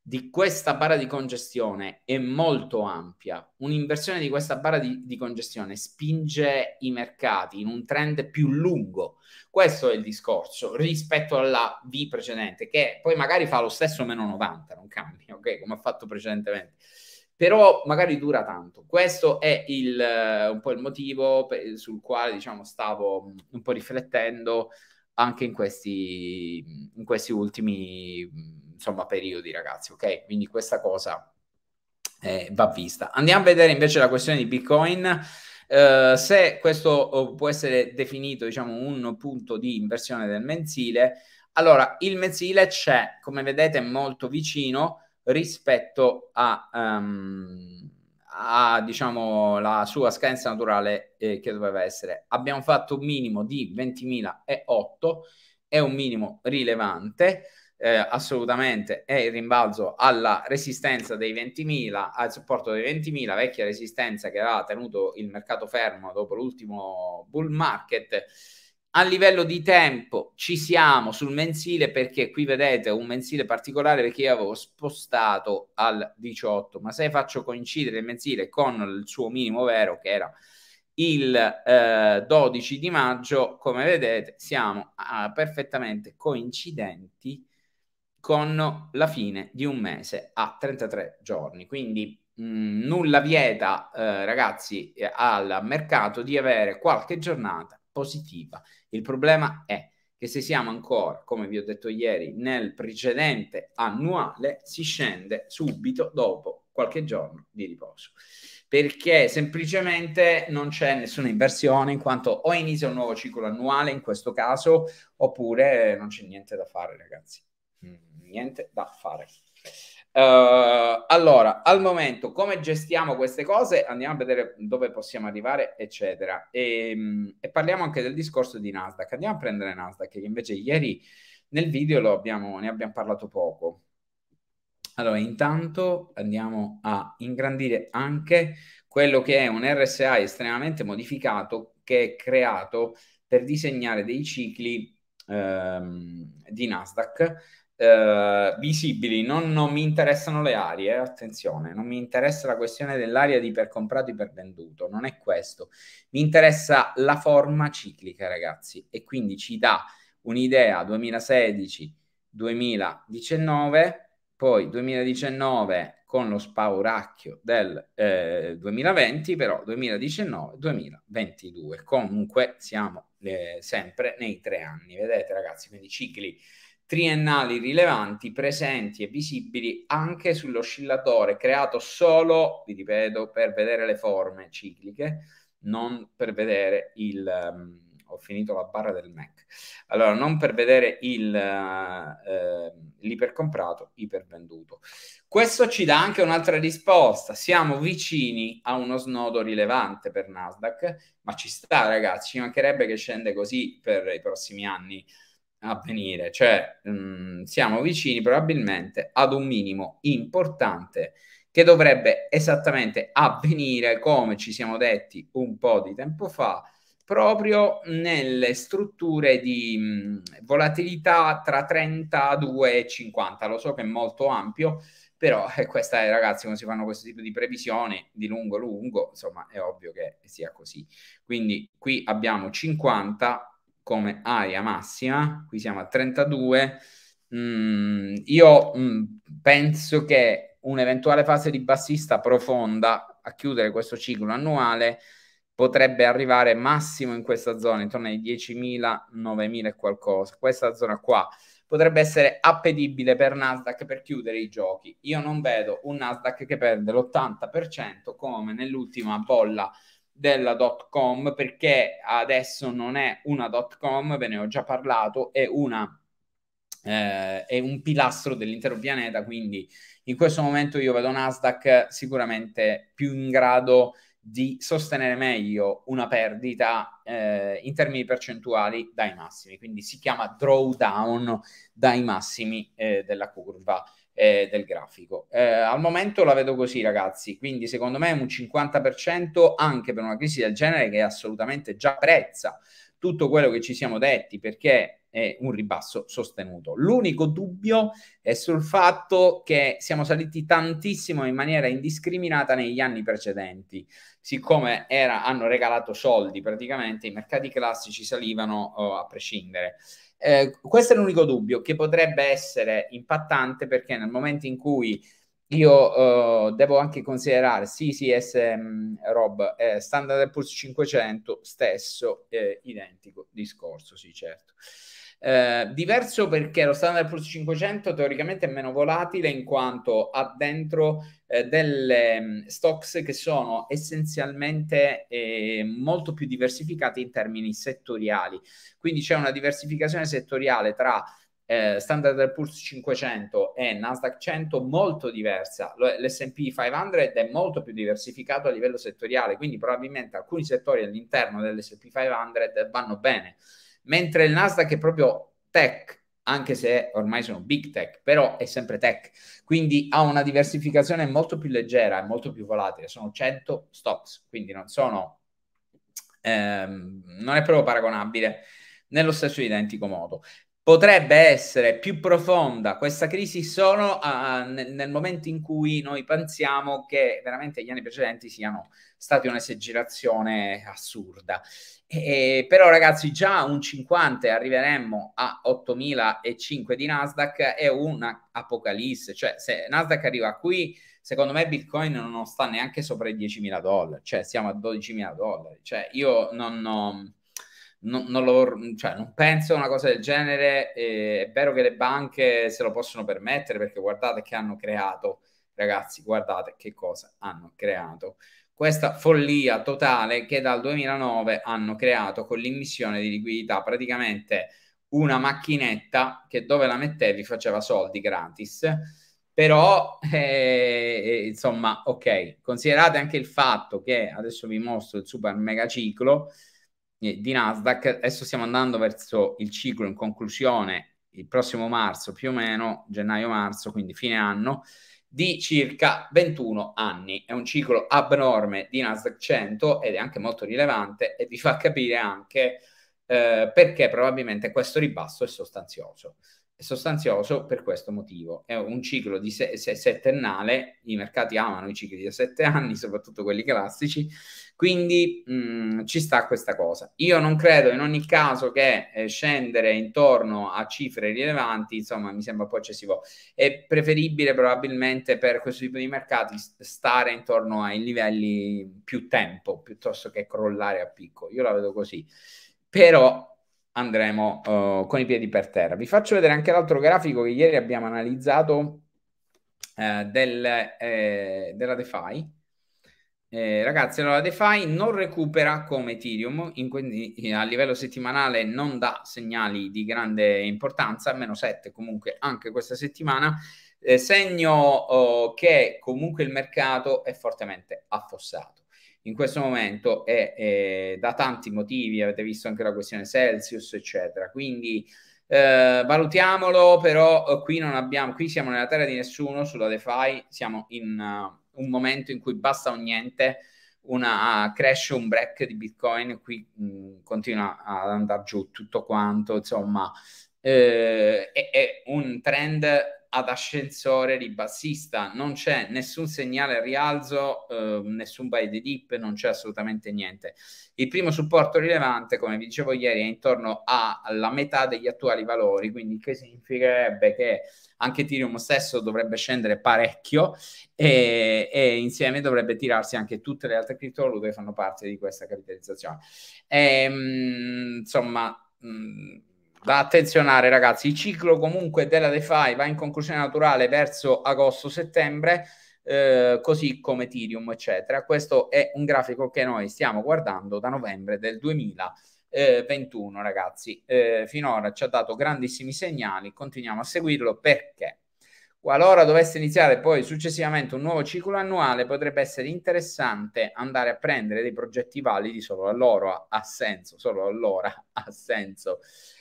di questa barra di congestione è molto ampia. Un'inversione di questa barra di, di, congestione spinge i mercati in un trend più lungo. Questo è il discorso rispetto alla V precedente, che poi magari fa lo stesso meno 90, non cambia, ok? Come ha fatto precedentemente però magari dura tanto. Questo è il, eh, un po' il motivo per, sul quale diciamo, stavo mm, un po' riflettendo anche in questi, in questi ultimi mm, insomma, periodi, ragazzi. Ok, quindi questa cosa eh, va vista. Andiamo a vedere invece la questione di Bitcoin. Eh, se questo oh, può essere definito diciamo un punto di inversione del mensile, allora il mensile c'è, come vedete, molto vicino rispetto a, um, a diciamo, la sua scadenza naturale eh, che doveva essere. Abbiamo fatto un minimo di 20.008, è un minimo rilevante. Eh, assolutamente è il rimbalzo alla resistenza dei 20.000 al supporto dei 20.000 vecchia resistenza che aveva tenuto il mercato fermo dopo l'ultimo bull market a livello di tempo ci siamo sul mensile perché qui vedete un mensile particolare perché io avevo spostato al 18 ma se faccio coincidere il mensile con il suo minimo vero che era il eh, 12 di maggio come vedete siamo ah, perfettamente coincidenti con la fine di un mese a 33 giorni quindi mh, mm, nulla vieta eh, ragazzi eh, al mercato di avere qualche giornata positiva. Il problema è che se siamo ancora, come vi ho detto ieri, nel precedente annuale, si scende subito dopo qualche giorno di riposo perché semplicemente non c'è nessuna inversione in quanto o inizia un nuovo ciclo annuale in questo caso oppure non c'è niente da fare ragazzi mm, niente da fare Uh, allora, al momento come gestiamo queste cose? Andiamo a vedere dove possiamo arrivare, eccetera. E, ehm, e, parliamo anche del discorso di Nasdaq. Andiamo a prendere Nasdaq, che invece ieri nel video abbiamo, ne abbiamo parlato poco. Allora, intanto andiamo a ingrandire anche quello che è un RSI estremamente modificato che è creato per disegnare dei cicli ehm, di Nasdaq eh, visibili, non, non, mi interessano le aree, eh, attenzione, non mi interessa la questione dell'area di per comprato e per venduto, non è questo. Mi interessa la forma ciclica, ragazzi, e quindi ci dà un'idea 2016-2019, poi 2019 con lo spauracchio del eh, 2020, però 2019-2022. Comunque siamo eh, sempre nei tre anni, vedete ragazzi, quindi cicli triennali rilevanti, presenti e visibili anche sull'oscillatore, creato solo, vi ripeto, per vedere le forme cicliche, non per vedere il... Um, ho finito la barra del Mac. Allora, non per vedere il, eh, ehm, l'ipercomprato, ipervenduto. Questo ci dà anche un'altra risposta. Siamo vicini a uno snodo rilevante per Nasdaq, ma ci sta, ragazzi, ci mancherebbe che scende così per i prossimi anni avvenire, cioè mh, mm, siamo vicini probabilmente ad un minimo importante che dovrebbe esattamente avvenire, come ci siamo detti un po' di tempo fa, proprio nelle strutture di mh, mm, volatilità tra 32 e 50. Lo so che è molto ampio, però eh, questa è, ragazzi, quando si fanno questo tipo di previsioni di lungo lungo, insomma, è ovvio che sia così. Quindi qui abbiamo 50 come aria massima, qui siamo a 32. Mm, io mm, penso che un'eventuale fase di bassista profonda a chiudere questo ciclo annuale potrebbe arrivare massimo in questa zona, intorno ai 10.000, 9.000 e qualcosa. Questa zona qua potrebbe essere appetibile per Nasdaq per chiudere i giochi. Io non vedo un Nasdaq che perde l'80% come nell'ultima bolla della dot com perché adesso non è una dot com, ve ne ho già parlato, è una eh, è un pilastro dell'intero pianeta, quindi in questo momento io vedo Nasdaq sicuramente più in grado di sostenere meglio una perdita eh, in termini percentuali dai massimi, quindi si chiama drawdown dai massimi eh, della curva eh, del grafico. Eh, al momento la vedo così, ragazzi. Quindi, secondo me, un 50% anche per una crisi del genere che assolutamente già prezza tutto quello che ci siamo detti perché è un ribasso sostenuto. L'unico dubbio è sul fatto che siamo saliti tantissimo in maniera indiscriminata negli anni precedenti. Siccome era, hanno regalato soldi praticamente, i mercati classici salivano oh, a prescindere. Eh, questo è l'unico dubbio che potrebbe essere impattante perché nel momento in cui io eh, devo anche considerare CCS mh, Rob, eh, Standard Pulse 500 stesso, eh, identico discorso, sì certo. Eh, diverso perché lo Standard Plus 500 teoricamente è meno volatile in quanto ha dentro eh, delle mm, stocks che sono essenzialmente eh, molto più diversificate in termini settoriali. Quindi c'è una diversificazione settoriale tra eh, Standard Poor's 500 e Nasdaq 100 molto diversa. L'SP 500 è molto più diversificato a livello settoriale, quindi probabilmente alcuni settori all'interno dell'SP 500 vanno bene mentre il Nasdaq è proprio tech, anche se ormai sono big tech, però è sempre tech, quindi ha una diversificazione molto più leggera e molto più volatile, sono 100 stocks, quindi non sono, ehm, non è proprio paragonabile nello stesso identico modo potrebbe essere più profonda questa crisi solo uh, nel, nel, momento in cui noi pensiamo che veramente gli anni precedenti siano stati un'esagerazione assurda. E, però ragazzi già un 50 arriveremmo a 8.005 di Nasdaq è un'apocalisse, cioè se Nasdaq arriva qui secondo me Bitcoin non sta neanche sopra i 10.000 dollari, cioè siamo a 12.000 dollari, cioè io non... non non, non, lo, cioè, non, penso a una cosa del genere. Eh, è vero che le banche se lo possono permettere perché guardate che hanno creato, ragazzi, guardate che cosa hanno creato. Questa follia totale che dal 2009 hanno creato con l'immissione di liquidità, praticamente una macchinetta che dove la mettevi faceva soldi gratis. Però, eh, eh insomma, ok, considerate anche il fatto che adesso vi mostro il super mega ciclo, di Nasdaq, adesso stiamo andando verso il ciclo in conclusione il prossimo marzo più o meno, gennaio-marzo, quindi fine anno, di circa 21 anni. È un ciclo abnorme di Nasdaq 100 ed è anche molto rilevante e vi fa capire anche eh, perché probabilmente questo ribasso è sostanzioso sostanzioso per questo motivo. È un ciclo di se- se- settennale, i mercati amano i cicli da sette anni, soprattutto quelli classici, quindi mh, mm, ci sta questa cosa. Io non credo in ogni caso che eh, scendere intorno a cifre rilevanti, insomma, mi sembra un po' eccessivo. È preferibile probabilmente per questo tipo di mercati stare intorno ai livelli più tempo, piuttosto che crollare a picco. Io la vedo così. Però andremo uh, con i piedi per terra. Vi faccio vedere anche l'altro grafico che ieri abbiamo analizzato eh, del, eh, della DeFi. Eh, ragazzi, allora DeFi non recupera come Ethereum, in, quindi, eh, a livello settimanale non dà segnali di grande importanza, meno 7 comunque anche questa settimana, eh, segno oh, che comunque il mercato è fortemente affossato in questo momento è, è eh, da tanti motivi, avete visto anche la questione Celsius, eccetera. Quindi eh, valutiamolo, però eh, qui non abbiamo, qui siamo nella terra di nessuno sulla DeFi, siamo in uh, un momento in cui basta un niente, una crash, un break di Bitcoin, qui mh, continua ad andare giù tutto quanto, insomma, eh, è, è un trend ad ascensore ribassista, non c'è nessun segnale rialzo, eh, nessun buy the dip, non c'è assolutamente niente. Il primo supporto rilevante, come vi dicevo ieri, è intorno alla metà degli attuali valori, quindi che significherebbe che anche Ethereum stesso dovrebbe scendere parecchio e, e, insieme dovrebbe tirarsi anche tutte le altre criptovalute che fanno parte di questa capitalizzazione. E, ehm, mh, insomma, mh, mm, da attenzionare ragazzi, il ciclo comunque della DeFi va in conclusione naturale verso agosto-settembre, eh, così come Ethereum, eccetera. Questo è un grafico che noi stiamo guardando da novembre del 2021, ragazzi. Eh, finora ci ha dato grandissimi segnali, continuiamo a seguirlo perché Qualora dovesse iniziare poi successivamente un nuovo ciclo annuale, potrebbe essere interessante andare a prendere dei progetti validi solo allora, ha senso, solo allora ha senso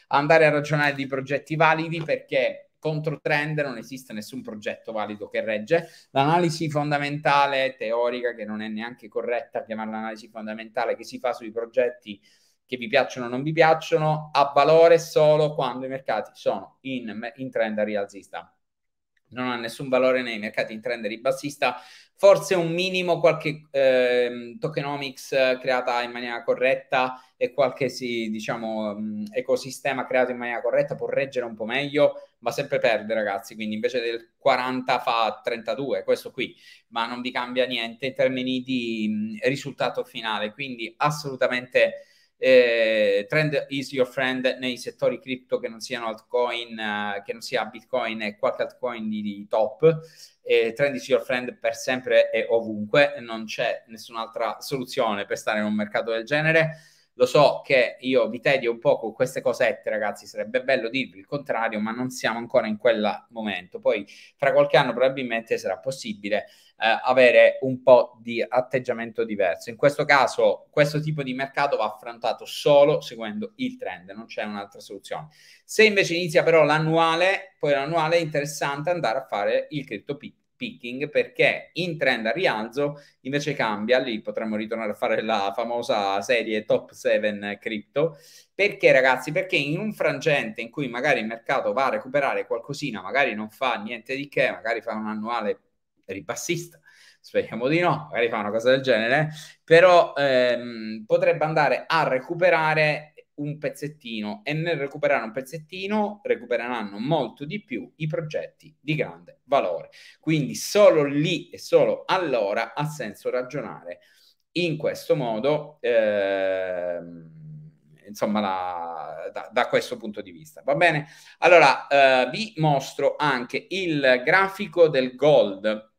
andare a ragionare di progetti validi perché contro trend non esiste nessun progetto valido che regge. L'analisi fondamentale teorica, che non è neanche corretta chiamarla analisi fondamentale, che si fa sui progetti che vi piacciono o non vi piacciono, ha valore solo quando i mercati sono in, in trend rialzista non ha nessun valore nei mercati in trend ribassista, forse un minimo qualche ehm, eh, tokenomics creata in maniera corretta e qualche sì, diciamo, mm, ecosistema creato in maniera corretta può reggere un po' meglio, ma sempre perde ragazzi, quindi invece del 40 fa 32, questo qui, ma non vi cambia niente in termini di mm, risultato finale, quindi assolutamente eh, trend is your friend nei settori cripto che non siano altcoin, eh, che non sia bitcoin e qualche altcoin di, di top. Eh, trend is your friend per sempre e ovunque, non c'è nessun'altra soluzione per stare in un mercato del genere. Lo so che io vi tedio un po' con queste cosette, ragazzi, sarebbe bello dirvi il contrario, ma non siamo ancora in quel momento. Poi fra qualche anno probabilmente sarà possibile eh, avere un po' di atteggiamento diverso. In questo caso, questo tipo di mercato va affrontato solo seguendo il trend, non c'è un'altra soluzione. Se invece inizia però l'annuale, poi l'annuale è interessante andare a fare il crypto pick picking perché in trend a rialzo invece cambia, lì potremmo ritornare a fare la famosa serie top 7 crypto, perché ragazzi? Perché in un frangente in cui magari il mercato va a recuperare qualcosina, magari non fa niente di che, magari fa un annuale ribassista. Speriamo di no, magari fa una cosa del genere, però ehm, potrebbe andare a recuperare un pezzettino e nel recuperare un pezzettino recupereranno molto di più i progetti di grande valore. Quindi solo lì e solo allora ha senso ragionare in questo modo, ehm, insomma, la, da, da, questo punto di vista. Va bene? Allora, eh, vi mostro anche il grafico del gold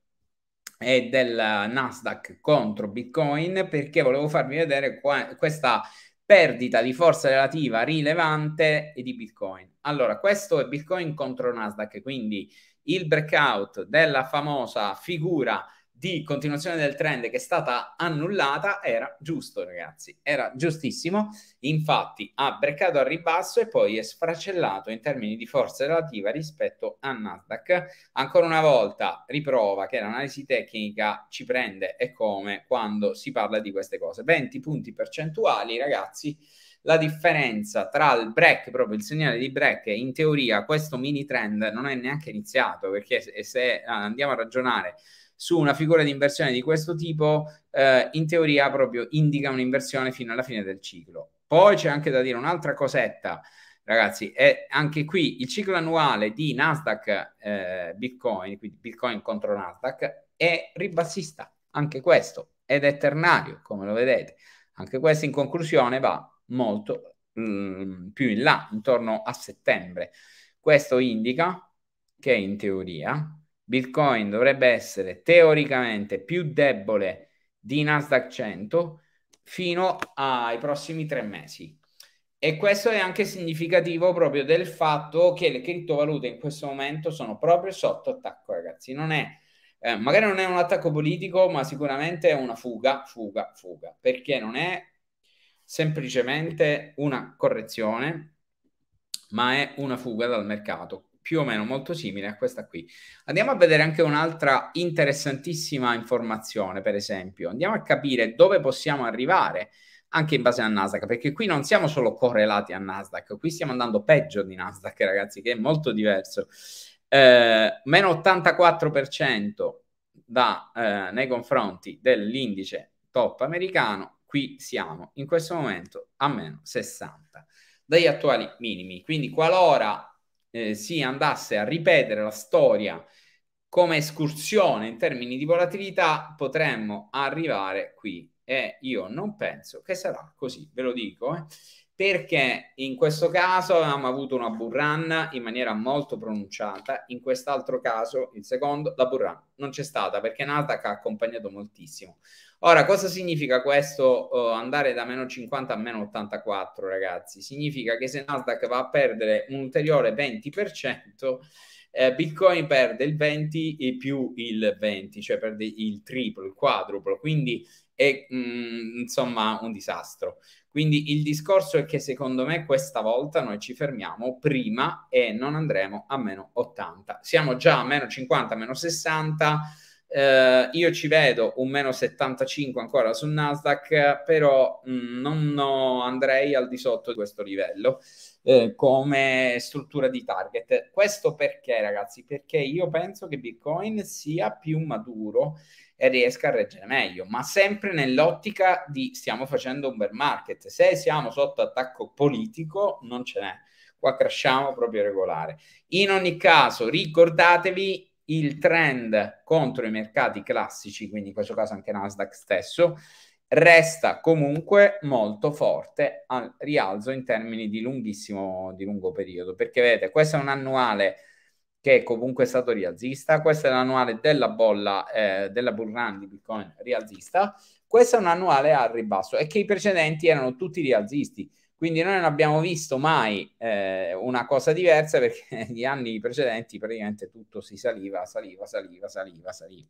e del Nasdaq contro Bitcoin perché volevo farvi vedere qua, questa perdita di forza relativa rilevante di Bitcoin. Allora, questo è Bitcoin contro Nasdaq, quindi il breakout della famosa figura di continuazione del trend che è stata annullata era giusto, ragazzi, era giustissimo. Infatti ha breccato al ribasso e poi è sfracellato in termini di forza relativa rispetto a Nasdaq. Ancora una volta riprova che l'analisi tecnica ci prende e come quando si parla di queste cose. 20 punti percentuali, ragazzi la differenza tra il break, proprio il segnale di break, e in teoria questo mini trend non è neanche iniziato, perché se, se eh, andiamo a ragionare su una figura di inversione di questo tipo, eh, in teoria proprio indica un'inversione fino alla fine del ciclo. Poi c'è anche da dire un'altra cosetta, ragazzi, è anche qui il ciclo annuale di Nasdaq eh, Bitcoin, quindi Bitcoin contro Nasdaq, è ribassista, anche questo, ed è ternario, come lo vedete. Anche questo in conclusione va molto mh, mm, più in là, intorno a settembre. Questo indica che in teoria Bitcoin dovrebbe essere teoricamente più debole di Nasdaq 100 fino ai prossimi tre mesi. E questo è anche significativo proprio del fatto che le criptovalute in questo momento sono proprio sotto attacco, ragazzi. Non è, eh, magari non è un attacco politico, ma sicuramente è una fuga, fuga, fuga, perché non è semplicemente una correzione, ma è una fuga dal mercato più o meno molto simile a questa qui. Andiamo a vedere anche un'altra interessantissima informazione, per esempio. Andiamo a capire dove possiamo arrivare anche in base a Nasdaq, perché qui non siamo solo correlati a Nasdaq, qui stiamo andando peggio di Nasdaq, ragazzi, che è molto diverso. Eh, meno 84% da, eh, nei confronti dell'indice top americano, qui siamo in questo momento a meno 60 dagli attuali minimi. Quindi qualora eh, si andasse a ripetere la storia come escursione in termini di volatilità, potremmo arrivare qui. E io non penso che sarà così, ve lo dico, eh? perché in questo caso abbiamo avuto una burran in maniera molto pronunciata, in quest'altro caso, il secondo, la burran non c'è stata perché Nataka ha accompagnato moltissimo. Ora, cosa significa questo uh, andare da meno 50 a meno 84, ragazzi? Significa che se Nasdaq va a perdere un ulteriore 20%, eh, Bitcoin perde il 20 e più il 20, cioè perde il triplo, il quadruplo, quindi è mh, mm, insomma un disastro. Quindi il discorso è che secondo me questa volta noi ci fermiamo prima e non andremo a meno 80. Siamo già a meno 50, meno 60 eh, io ci vedo un meno 75 ancora su Nasdaq, però mh, mm, non no, andrei al di sotto di questo livello eh, come struttura di target. Questo perché, ragazzi? Perché io penso che Bitcoin sia più maturo e riesca a reggere meglio, ma sempre nell'ottica di stiamo facendo un bear market. Se siamo sotto attacco politico, non ce n'è. Qua crashiamo proprio regolare. In ogni caso, ricordatevi il trend contro i mercati classici, quindi in questo caso anche Nasdaq stesso, resta comunque molto forte al rialzo in termini di lunghissimo, di lungo periodo, perché vedete, questo è un annuale che è comunque è stato rialzista, questo è l'annuale della bolla, eh, della bull run di Bitcoin rialzista, questo è un annuale al ribasso e che i precedenti erano tutti rialzisti. Quindi noi non abbiamo visto mai eh, una cosa diversa perché negli anni precedenti praticamente tutto si saliva, saliva, saliva, saliva, saliva.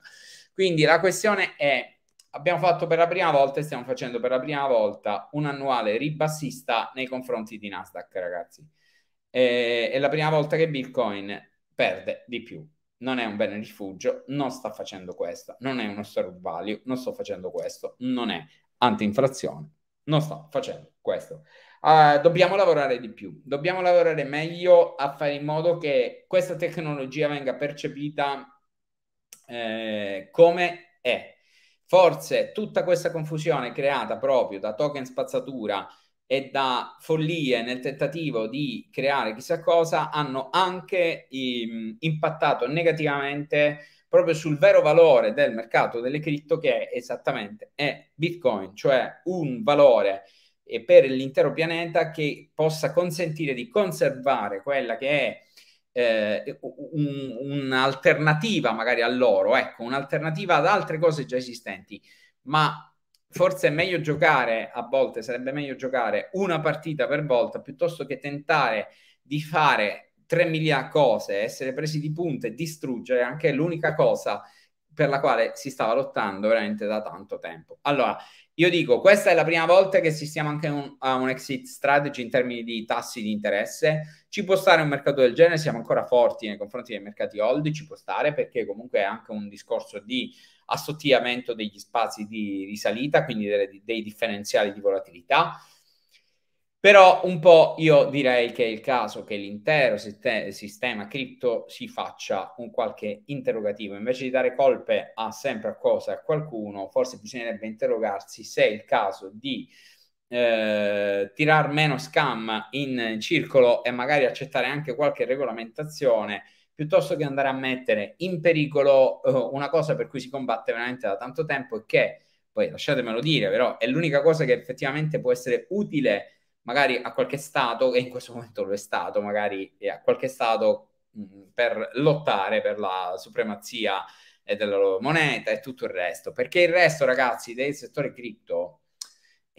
Quindi la questione è, abbiamo fatto per la prima volta e stiamo facendo per la prima volta un annuale ribassista nei confronti di Nasdaq, ragazzi. Eh, è la prima volta che Bitcoin perde di più. Non è un bene rifugio, non sta facendo questo, non è uno store value, non sto facendo questo, non è anti-inflazione, non sto facendo questo. Uh, dobbiamo lavorare di più, dobbiamo lavorare meglio a fare in modo che questa tecnologia venga percepita eh, come è. Forse tutta questa confusione creata proprio da token spazzatura e da follie nel tentativo di creare chissà cosa hanno anche um, impattato negativamente proprio sul vero valore del mercato delle cripto che è esattamente è Bitcoin, cioè un valore e per l'intero pianeta che possa consentire di conservare quella che è eh, un, un'alternativa magari all'oro, ecco, un'alternativa ad altre cose già esistenti, ma forse è meglio giocare, a volte sarebbe meglio giocare una partita per volta piuttosto che tentare di fare 3 miliardi cose, essere presi di punta e distruggere anche l'unica cosa per la quale si stava lottando veramente da tanto tempo. Allora, io dico, questa è la prima volta che assistiamo anche un, a un exit strategy in termini di tassi di interesse. Ci può stare un mercato del genere, siamo ancora forti nei confronti dei mercati old, ci può stare perché comunque è anche un discorso di assottigliamento degli spazi di risalita, quindi delle, dei differenziali di volatilità. Però un po' io direi che è il caso che l'intero sistema cripto si faccia un qualche interrogativo. Invece di dare colpe a sempre a cosa, a qualcuno, forse bisognerebbe interrogarsi se è il caso di eh, tirar meno scam in circolo e magari accettare anche qualche regolamentazione piuttosto che andare a mettere in pericolo eh, una cosa per cui si combatte veramente da tanto tempo e che, poi lasciatemelo dire, però è l'unica cosa che effettivamente può essere utile magari a qualche Stato, e in questo momento lo è stato, magari a qualche Stato mh, mm, per lottare per la supremazia eh, della loro moneta e tutto il resto. Perché il resto, ragazzi, del settore cripto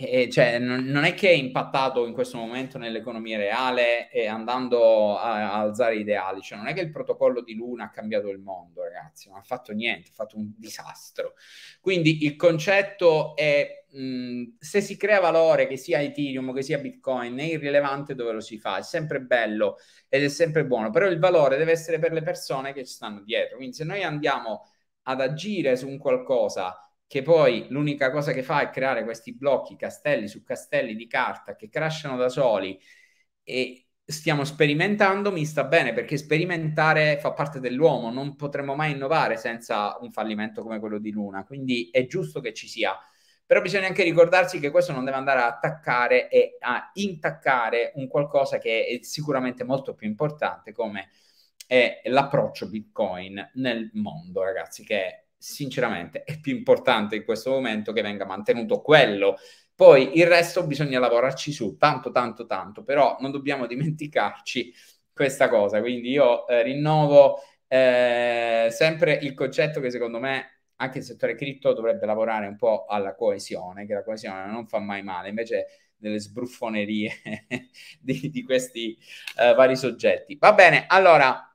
e cioè, non, è che è impattato in questo momento nell'economia reale e andando a, a, alzare ideali, cioè non è che il protocollo di Luna ha cambiato il mondo, ragazzi, non ha fatto niente, ha fatto un disastro. Quindi il concetto è mh, se si crea valore, che sia Ethereum, che sia Bitcoin, è irrilevante dove lo si fa, è sempre bello ed è sempre buono, però il valore deve essere per le persone che ci stanno dietro. Quindi se noi andiamo ad agire su un qualcosa che poi l'unica cosa che fa è creare questi blocchi, castelli su castelli di carta che crashano da soli e stiamo sperimentando, mi sta bene perché sperimentare fa parte dell'uomo, non potremo mai innovare senza un fallimento come quello di Luna, quindi è giusto che ci sia. Però bisogna anche ricordarsi che questo non deve andare a attaccare e a intaccare un qualcosa che è sicuramente molto più importante come è l'approccio Bitcoin nel mondo, ragazzi, che sinceramente è più importante in questo momento che venga mantenuto quello. Poi il resto bisogna lavorarci su, tanto, tanto, tanto, però non dobbiamo dimenticarci questa cosa. Quindi io eh, rinnovo eh, sempre il concetto che secondo me anche il settore cripto dovrebbe lavorare un po' alla coesione, che la coesione non fa mai male, invece delle sbruffonerie di, di, questi eh, vari soggetti. Va bene, allora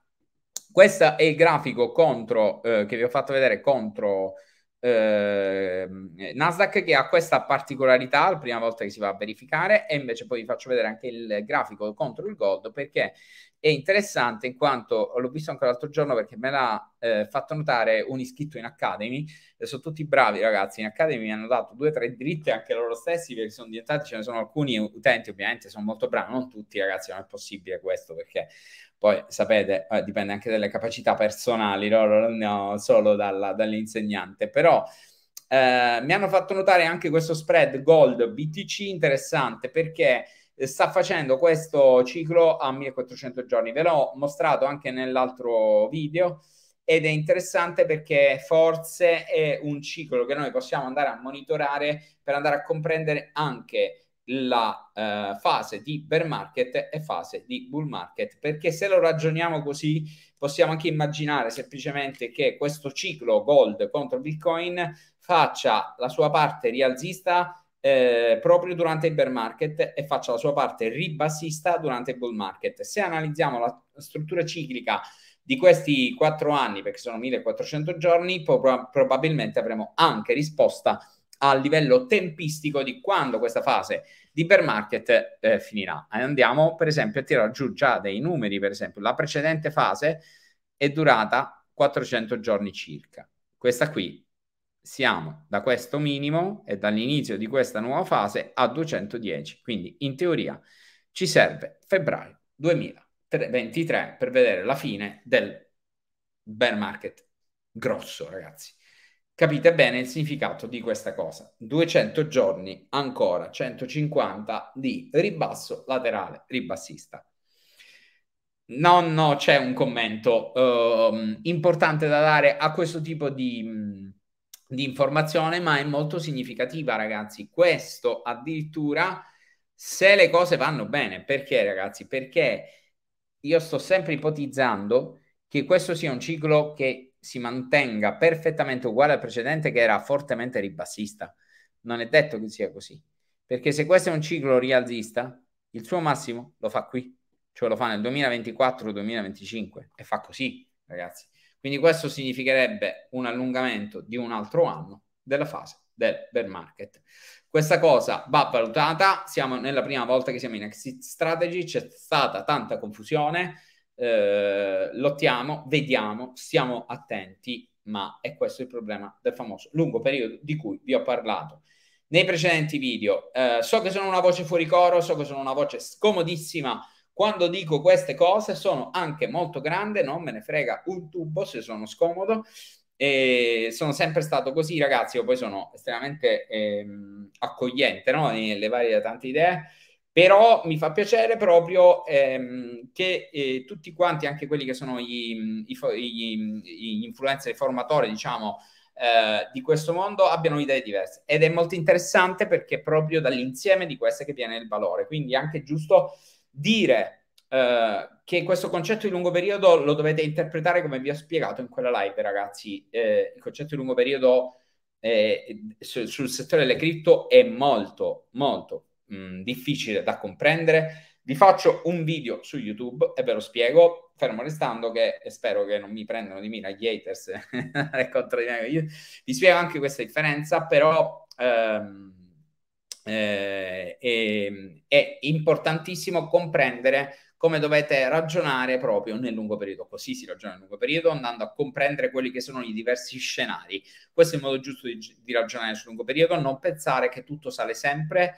questo è il grafico contro, eh, che vi ho fatto vedere contro eh, Nasdaq che ha questa particolarità, la prima volta che si va a verificare, e invece poi vi faccio vedere anche il grafico contro il gold perché è interessante in quanto l'ho visto anche l'altro giorno perché me l'ha eh, fatto notare un iscritto in Academy, e eh, sono tutti bravi ragazzi, in Academy mi hanno dato due o tre dritte anche loro stessi perché sono diventati, ce ne sono alcuni utenti ovviamente, sono molto bravi, non tutti ragazzi, non è possibile questo perché poi sapete, eh, dipende anche dalle capacità personali, loro ne ho solo dalla, dall'insegnante, però eh, mi hanno fatto notare anche questo spread gold BTC interessante perché eh, sta facendo questo ciclo a 1400 giorni. Ve l'ho mostrato anche nell'altro video ed è interessante perché forse è un ciclo che noi possiamo andare a monitorare per andare a comprendere anche la eh, fase di bear market e fase di bull market, perché se lo ragioniamo così possiamo anche immaginare semplicemente che questo ciclo gold contro bitcoin faccia la sua parte rialzista eh, proprio durante il bear market e faccia la sua parte ribassista durante il bull market. Se analizziamo la struttura ciclica di questi quattro anni, perché sono 1400 giorni, po- probabilmente avremo anche risposta a livello tempistico di quando questa fase di bear market eh, finirà. Andiamo per esempio a tirare giù già dei numeri, per esempio la precedente fase è durata 400 giorni circa. Questa qui siamo da questo minimo e dall'inizio di questa nuova fase a 210, quindi in teoria ci serve febbraio 2023 per vedere la fine del bear market grosso, ragazzi capite bene il significato di questa cosa. 200 giorni, ancora 150 di ribasso laterale ribassista. No, no, c'è un commento eh, importante da dare a questo tipo di, di informazione, ma è molto significativa, ragazzi. Questo addirittura se le cose vanno bene. Perché, ragazzi? Perché io sto sempre ipotizzando che questo sia un ciclo che si mantenga perfettamente uguale al precedente che era fortemente ribassista. Non è detto che sia così, perché se questo è un ciclo rialzista, il suo massimo lo fa qui, cioè lo fa nel 2024-2025 e fa così, ragazzi. Quindi questo significherebbe un allungamento di un altro anno della fase del bear market. Questa cosa va valutata, siamo nella prima volta che siamo in exit strategy, c'è stata tanta confusione, eh, lottiamo, vediamo, stiamo attenti, ma è questo il problema del famoso lungo periodo di cui vi ho parlato nei precedenti video. Eh, so che sono una voce fuori coro, so che sono una voce scomodissima quando dico queste cose, sono anche molto grande, non me ne frega un tubo se sono scomodo. E sono sempre stato così, ragazzi. Io poi sono estremamente ehm, accogliente no? nelle varie tante idee. Però mi fa piacere proprio ehm, che eh, tutti quanti, anche quelli che sono gli, gli, mm, gli influencer i formatori, diciamo, eh, di questo mondo abbiano idee diverse. Ed è molto interessante perché è proprio dall'insieme di queste che viene il valore. Quindi è anche giusto dire eh, che questo concetto di lungo periodo lo dovete interpretare come vi ho spiegato in quella live, ragazzi. Eh, il concetto di lungo periodo sul, eh, sul settore delle cripto è molto, molto mh, difficile da comprendere, vi faccio un video su YouTube e ve lo spiego, fermo restando che spero che non mi prendano di mira gli haters contro di me. Io vi spiego anche questa differenza, però ehm, eh, è, ehm, è importantissimo comprendere come dovete ragionare proprio nel lungo periodo. Così si ragiona nel lungo periodo, andando a comprendere quelli che sono i diversi scenari. Questo è il modo giusto di, di ragionare sul lungo periodo, non pensare che tutto sale sempre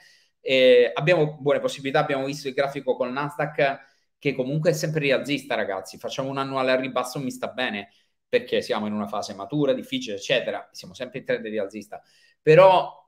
eh, abbiamo buone possibilità, abbiamo visto il grafico con Nasdaq che comunque è sempre rialzista, ragazzi. Facciamo un annuale al ribasso, mi sta bene, perché siamo in una fase matura, difficile, eccetera. Siamo sempre in trend rialzista. Però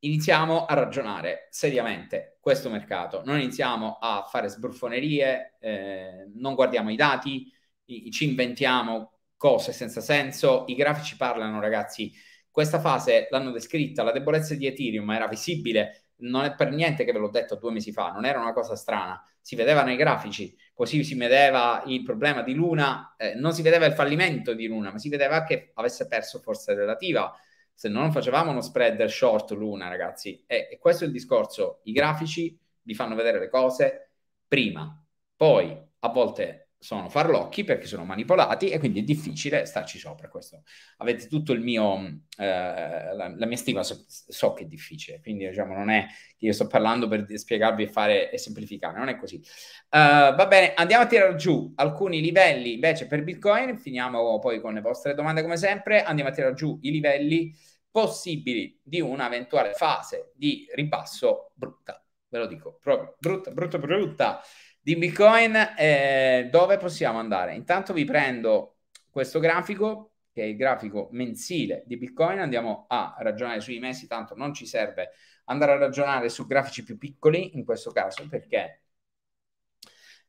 iniziamo a ragionare seriamente questo mercato. Non iniziamo a fare sbruffonerie, eh, non guardiamo i dati, i- ci inventiamo cose senza senso. I grafici parlano, ragazzi. Questa fase l'hanno descritta, la debolezza di Ethereum era visibile non è per niente che ve l'ho detto due mesi fa, non era una cosa strana, si vedeva nei grafici, così si vedeva il problema di Luna, eh, non si vedeva il fallimento di Luna, ma si vedeva che avesse perso forza relativa, se non facevamo uno spread short Luna, ragazzi, e, e questo è il discorso, i grafici vi fanno vedere le cose prima, poi a volte sono farlocchi perché sono manipolati e quindi è difficile starci sopra questo. Avete tutto il mio, mm, eh, la, la, mia stima, so, so, che è difficile, quindi diciamo non è che io sto parlando per spiegarvi e fare e semplificare, non è così. Uh, va bene, andiamo a tirare giù alcuni livelli invece per Bitcoin, finiamo poi con le vostre domande come sempre, andiamo a tirare giù i livelli possibili di un'eventuale fase di ribasso brutta, ve lo dico, proprio brutta, brutta, brutta di Bitcoin, eh, dove possiamo andare? Intanto vi prendo questo grafico, che è il grafico mensile di Bitcoin, andiamo a ragionare sui mesi, tanto non ci serve andare a ragionare su grafici più piccoli in questo caso, perché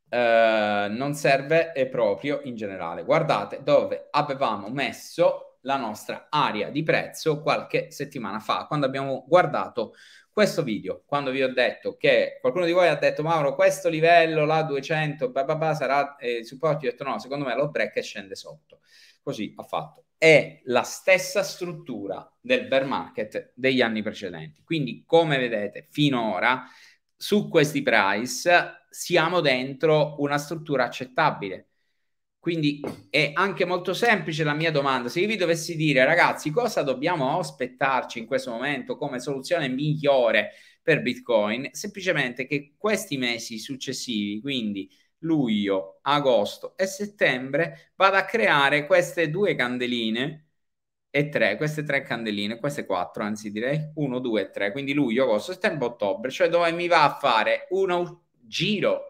eh, non serve proprio in generale. Guardate dove avevamo messo la nostra area di prezzo qualche settimana fa, quando abbiamo guardato questo video, quando vi ho detto che qualcuno di voi ha detto Mauro, questo livello, la 200, bah, bah, bah, sarà eh, supporto, io ho detto no, secondo me lo break e scende sotto. Così ha fatto. È la stessa struttura del bear market degli anni precedenti. Quindi, come vedete, finora su questi price siamo dentro una struttura accettabile quindi è anche molto semplice la mia domanda. Se io vi dovessi dire, ragazzi, cosa dobbiamo aspettarci in questo momento come soluzione migliore per Bitcoin? Semplicemente che questi mesi successivi, quindi luglio, agosto e settembre, vado a creare queste due candeline e tre, queste tre candeline, queste quattro, anzi direi 1, 2, tre, quindi luglio, agosto, settembre, ottobre, cioè dove mi va a fare uno giro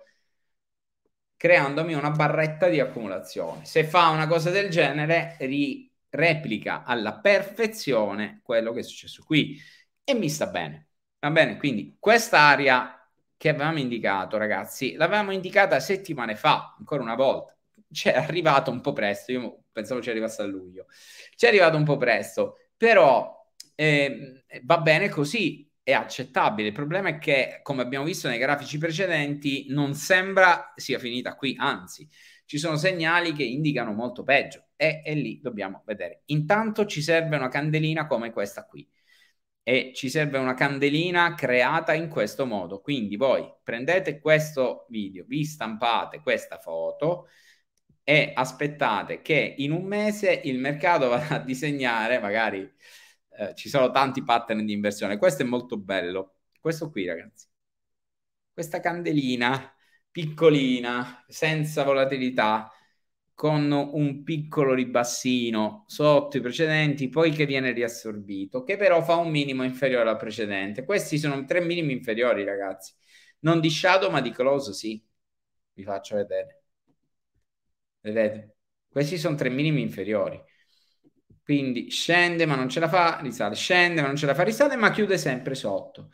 creandomi una barretta di accumulazione. Se fa una cosa del genere, ri- replica alla perfezione quello che è successo qui e mi sta bene. Va bene, quindi quest'area che avevamo indicato, ragazzi, l'avevamo indicata settimane fa, ancora una volta. C'è cioè, arrivato un po' presto, io pensavo ci arrivasse a luglio. C'è arrivato un po' presto, però eh, va bene così, è accettabile. Il problema è che, come abbiamo visto nei grafici precedenti, non sembra sia finita qui, anzi, ci sono segnali che indicano molto peggio e, e lì dobbiamo vedere. Intanto ci serve una candelina come questa qui e ci serve una candelina creata in questo modo. Quindi voi prendete questo video, vi stampate questa foto, e aspettate che in un mese il mercato vada a disegnare magari eh, ci sono tanti pattern di inversione. Questo è molto bello. Questo qui, ragazzi. Questa candelina piccolina, senza volatilità, con un piccolo ribassino sotto i precedenti, poi che viene riassorbito, che però fa un minimo inferiore al precedente. Questi sono tre minimi inferiori, ragazzi. Non di shadow, ma di close, sì. Vi faccio vedere. Vedete? Questi sono tre minimi inferiori. Quindi scende ma non ce la fa, risale, scende ma non ce la fa, risale, ma chiude sempre sotto.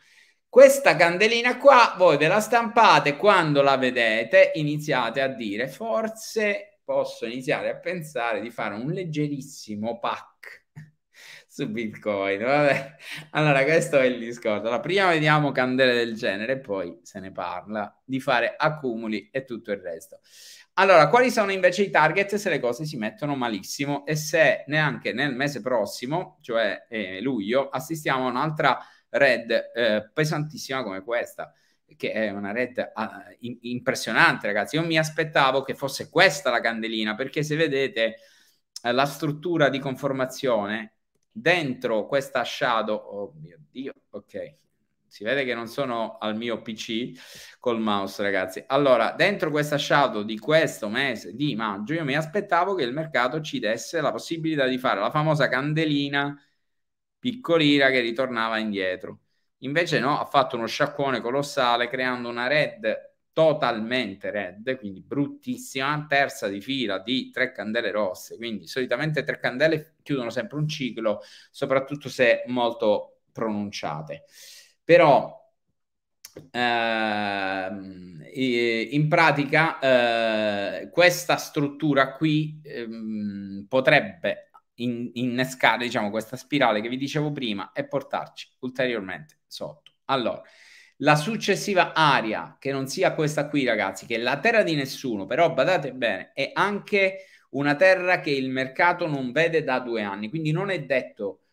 Questa candelina qua voi ve la stampate, quando la vedete iniziate a dire forse posso iniziare a pensare di fare un leggerissimo pack su Bitcoin. Vabbè. Allora questo è il discorso. Allora, prima vediamo candele del genere poi se ne parla di fare accumuli e tutto il resto. Allora, quali sono invece i target se le cose si mettono malissimo e se neanche nel mese prossimo, cioè eh, luglio, assistiamo a un'altra red eh, pesantissima come questa? che è una red uh, impressionante, ragazzi. Io mi aspettavo che fosse questa la candelina, perché se vedete uh, la struttura di conformazione dentro questa shadow, oh mio Dio, ok, si vede che non sono al mio PC col mouse, ragazzi. Allora, dentro questa shadow di questo mese di maggio, io mi aspettavo che il mercato ci desse la possibilità di fare la famosa candelina piccolina che ritornava indietro. Invece no, ha fatto uno sciacquone colossale creando una red totalmente red, quindi bruttissima, terza di fila di tre candele rosse. Quindi solitamente tre candele chiudono sempre un ciclo, soprattutto se molto pronunciate però ehm, in pratica eh, questa struttura qui ehm, potrebbe in, innescare diciamo questa spirale che vi dicevo prima e portarci ulteriormente sotto allora la successiva area che non sia questa qui ragazzi che è la terra di nessuno però badate bene è anche una terra che il mercato non vede da due anni quindi non è detto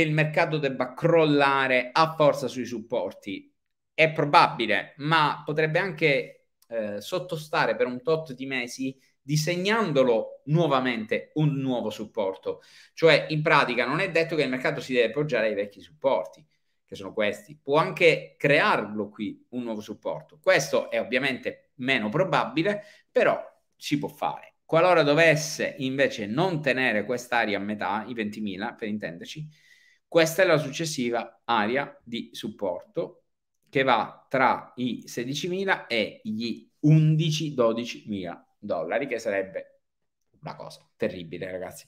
che il mercato debba crollare a forza sui supporti. È probabile, ma potrebbe anche eh, sottostare per un tot di mesi disegnandolo nuovamente un nuovo supporto. Cioè, in pratica, non è detto che il mercato si deve poggiare ai vecchi supporti, che sono questi. Può anche crearlo qui un nuovo supporto. Questo è ovviamente meno probabile, però si può fare. Qualora dovesse invece non tenere quest'area a metà, i 20.000 per intenderci, questa è la successiva area di supporto che va tra i 16.000 e gli 11-12.000 dollari, che sarebbe una cosa terribile, ragazzi.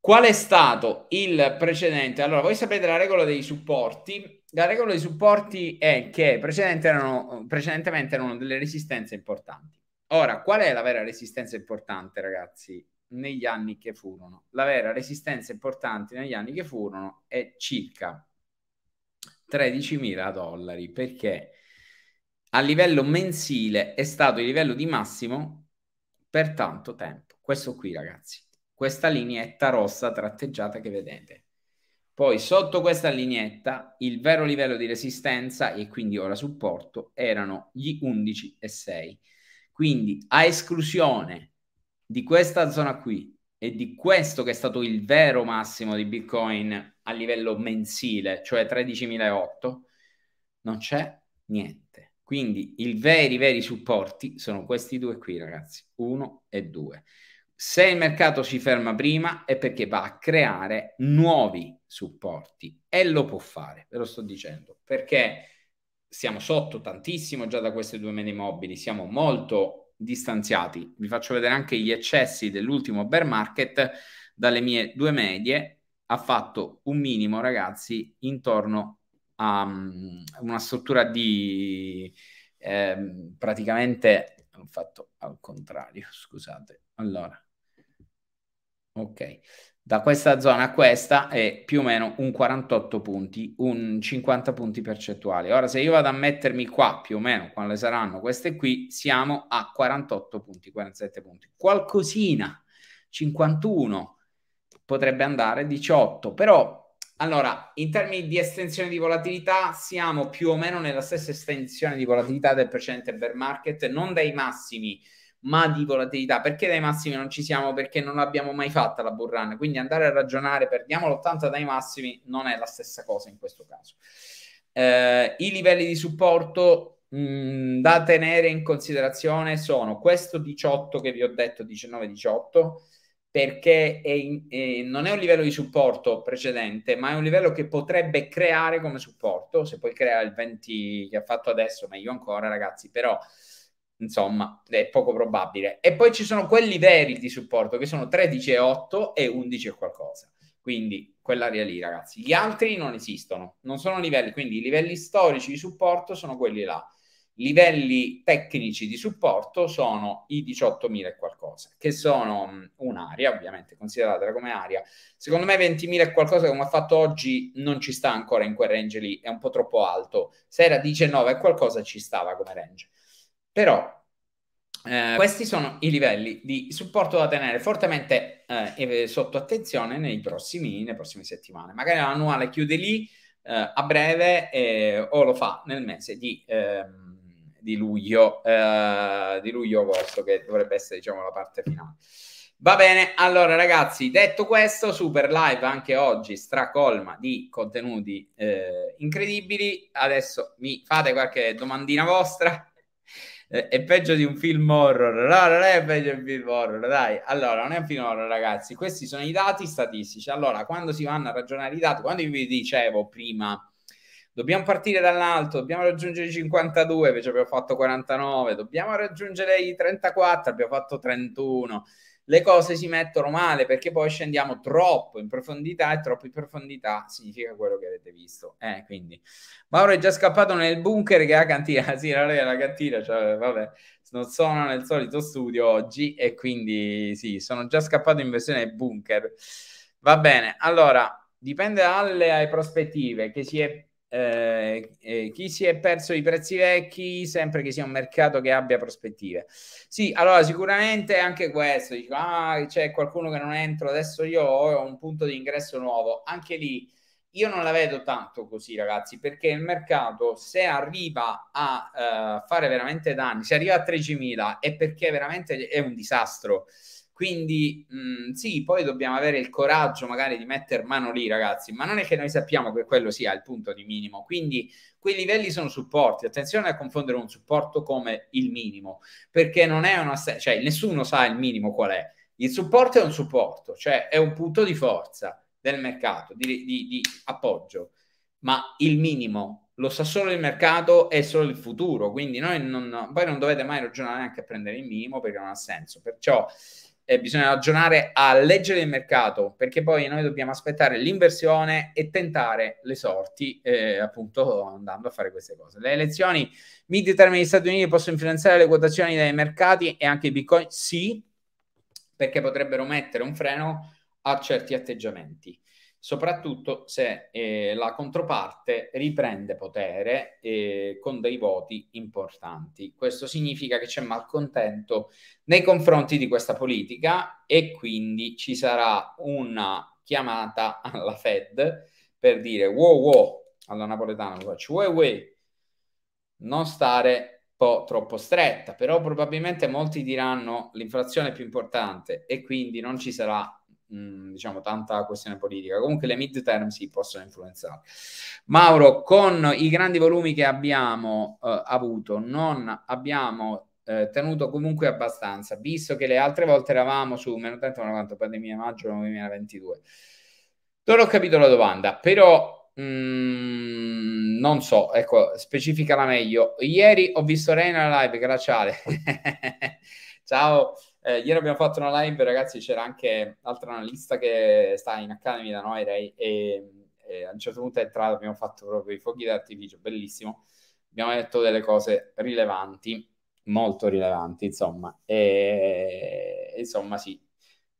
Qual è stato il precedente? Allora, voi sapete la regola dei supporti. La regola dei supporti è che precedentemente erano, precedentemente erano delle resistenze importanti. Ora, qual è la vera resistenza importante, ragazzi? negli anni che furono. La vera resistenza importante negli anni che furono è circa 13.000 dollari perché a livello mensile è stato il livello di massimo per tanto tempo. Questo qui, ragazzi, questa lineetta rossa tratteggiata che vedete. Poi sotto questa lineetta il vero livello di resistenza e quindi ora supporto erano gli 11,6. Quindi a esclusione di questa zona qui e di questo che è stato il vero massimo di Bitcoin a livello mensile, cioè 13.008, non c'è niente. Quindi i veri, veri supporti sono questi due qui, ragazzi, 1 e 2. Se il mercato si ferma prima è perché va a creare nuovi supporti e lo può fare, ve lo sto dicendo, perché siamo sotto tantissimo già da queste due meni mobili, siamo molto distanziati. Vi faccio vedere anche gli eccessi dell'ultimo bear market dalle mie due medie ha fatto un minimo, ragazzi, intorno a mm, una struttura di eh, praticamente ho fatto al contrario, scusate. Allora Ok, da questa zona a questa è più o meno un 48 punti, un 50 punti percentuali. Ora, se io vado a mettermi qua, più o meno, quale saranno queste qui, siamo a 48 punti, 47 punti. Qualcosina, 51, potrebbe andare 18, però... Allora, in termini di estensione di volatilità, siamo più o meno nella stessa estensione di volatilità del precedente bear market, non dai massimi ma di volatilità. Perché dai massimi non ci siamo? Perché non l'abbiamo mai fatta la bull run. Quindi andare a ragionare perdiamo l'80 dai massimi non è la stessa cosa in questo caso. Eh, I livelli di supporto mh, mm, da tenere in considerazione sono questo 18 che vi ho detto, 19-18 perché è in, eh, non è un livello di supporto precedente, ma è un livello che potrebbe creare come supporto, se poi crea il 20 che ha fatto adesso, meglio ancora ragazzi, però insomma, è poco probabile. E poi ci sono quelli veri di supporto, che sono 13 e 8 e 11 e qualcosa. Quindi quell'area lì, ragazzi. Gli altri non esistono, non sono livelli, quindi i livelli storici di supporto sono quelli là. Livelli tecnici di supporto sono i 18.000 e qualcosa, che sono mm, un'area, ovviamente consideratela come area. Secondo me 20.000 e qualcosa come ha fatto oggi non ci sta ancora in quel range lì, è un po' troppo alto. Se era 19 e qualcosa ci stava come range però eh, questi sono i livelli di supporto da tenere fortemente eh, eh, sotto attenzione nei prossimi, nelle prossime settimane. Magari l'annuale chiude lì eh, a breve o lo fa nel mese di, ehm, di luglio, eh, di luglio-agosto, che dovrebbe essere diciamo, la parte finale. Va bene, allora ragazzi, detto questo, super live anche oggi, stracolma di contenuti eh, incredibili. Adesso mi fate qualche domandina vostra. Eh, è peggio di un film horror. No, non è peggio di un film horror, dai. Allora, non è un film horror, ragazzi. Questi sono i dati statistici. Allora, quando si vanno a ragionare i dati, quando io vi dicevo prima dobbiamo partire dall'alto, dobbiamo raggiungere i 52, invece abbiamo fatto 49, dobbiamo raggiungere i 34, abbiamo fatto 31 le cose si mettono male perché poi scendiamo troppo in profondità e troppo in profondità significa quello che avete visto. Eh, quindi Mauro è già scappato nel bunker che è cantina, sì, la, è la cantina, cioè, vabbè, non sono nel solito studio oggi e quindi sì, sono già scappato in versione bunker. Va bene, allora dipende dalle prospettive che si è eh, eh, chi si è perso i prezzi vecchi, sempre che sia un mercato che abbia prospettive. Sì, allora sicuramente anche questo, dico, ah, c'è qualcuno che non entro, adesso io ho un punto di ingresso nuovo, anche lì io non la vedo tanto così ragazzi, perché il mercato se arriva a uh, fare veramente danni, se arriva a 13.000 è perché veramente è un disastro quindi mh, mm, sì, poi dobbiamo avere il coraggio magari di mettere mano lì, ragazzi, ma non è che noi sappiamo che quello sia il punto di minimo. Quindi quei livelli sono supporti. Attenzione a confondere un supporto come il minimo, perché non è una... cioè nessuno sa il minimo qual è. Il supporto è un supporto, cioè è un punto di forza del mercato, di, di, di appoggio, ma il minimo lo sa solo il mercato e solo il futuro. Quindi noi non, poi non dovete mai ragionare neanche a prendere il minimo perché non ha senso. Perciò eh, bisogna ragionare a leggere il mercato, perché poi noi dobbiamo aspettare l'inversione e tentare le sorti, eh, appunto andando a fare queste cose. Le elezioni midterm negli Stati Uniti possono influenzare le quotazioni dei mercati e anche i bitcoin? Sì, perché potrebbero mettere un freno a certi atteggiamenti soprattutto se eh, la controparte riprende potere eh, con dei voti importanti. Questo significa che c'è malcontento nei confronti di questa politica e quindi ci sarà una chiamata alla Fed per dire wow wow alla napoletana faccio wow wow non stare un po' troppo stretta, però probabilmente molti diranno l'inflazione è più importante e quindi non ci sarà diciamo tanta questione politica. Comunque le mid term si sì, possono influenzare. Mauro, con i grandi volumi che abbiamo eh, avuto, non abbiamo eh, tenuto comunque abbastanza, visto che le altre volte eravamo su meno tanto meno quanto pandemia maggio 2022. Non ho capito la domanda, però mh, non so, ecco, specificala meglio. Ieri ho visto Reina live, graciale. Ciao. Eh, ieri abbiamo fatto una live, ragazzi, c'era anche l'altra analista che sta in Academy da noi, Ray, e, e a un certo punto è entrata, abbiamo fatto proprio i fuochi d'artificio, bellissimo. Abbiamo detto delle cose rilevanti, molto rilevanti, insomma. E, insomma, sì,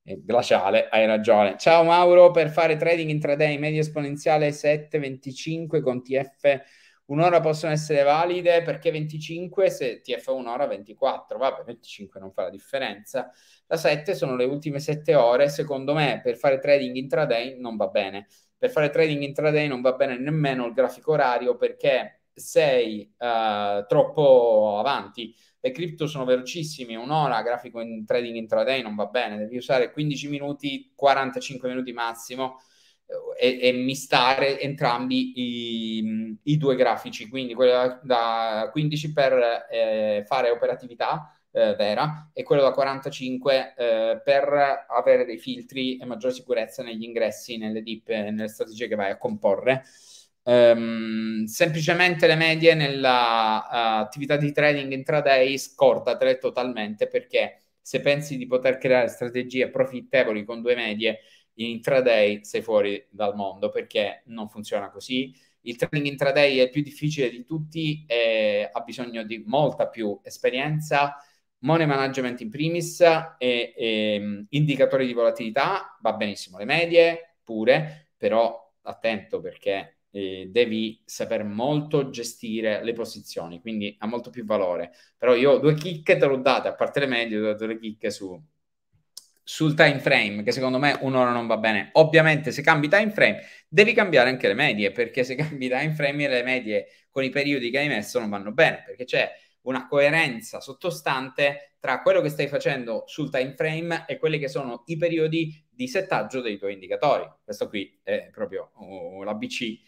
glaciale, hai ragione. Ciao Mauro, per fare trading intraday media esponenziale 7,25 con TF un'ora possono essere valide, perché 25 se ti fa un'ora 24, vabbè 25 non fa la differenza, la 7 sono le ultime 7 ore, secondo me per fare trading intraday non va bene, per fare trading intraday non va bene nemmeno il grafico orario perché sei uh, troppo avanti, le cripto sono velocissime, un'ora grafico in trading intraday non va bene, devi usare 15 minuti, 45 minuti massimo e, e mistare entrambi i, i, due grafici, quindi quello da 15 per eh, fare operatività eh, vera e quello da 45 eh, per avere dei filtri e maggiore sicurezza negli ingressi, nelle dip nelle strategie che vai a comporre. Um, semplicemente le medie nell'attività eh, uh, di trading intraday scordatele totalmente perché se pensi di poter creare strategie profittevoli con due medie in intraday sei fuori dal mondo perché non funziona così. Il trading intraday è il più difficile di tutti, e ha bisogno di molta più esperienza, money management in primis, e, e, ehm, indicatori di volatilità, va benissimo, le medie pure, però attento perché eh, devi saper molto gestire le posizioni, quindi ha molto più valore. Però io due chicche te l'ho date, a parte le medie, ho dato le chicche su sul time frame, che secondo me un'ora non va bene. Ovviamente se cambi time frame devi cambiare anche le medie, perché se cambi time frame le medie con i periodi che hai messo non vanno bene, perché c'è una coerenza sottostante tra quello che stai facendo sul time frame e quelli che sono i periodi di settaggio dei tuoi indicatori. Questo qui è proprio uh, l'ABC,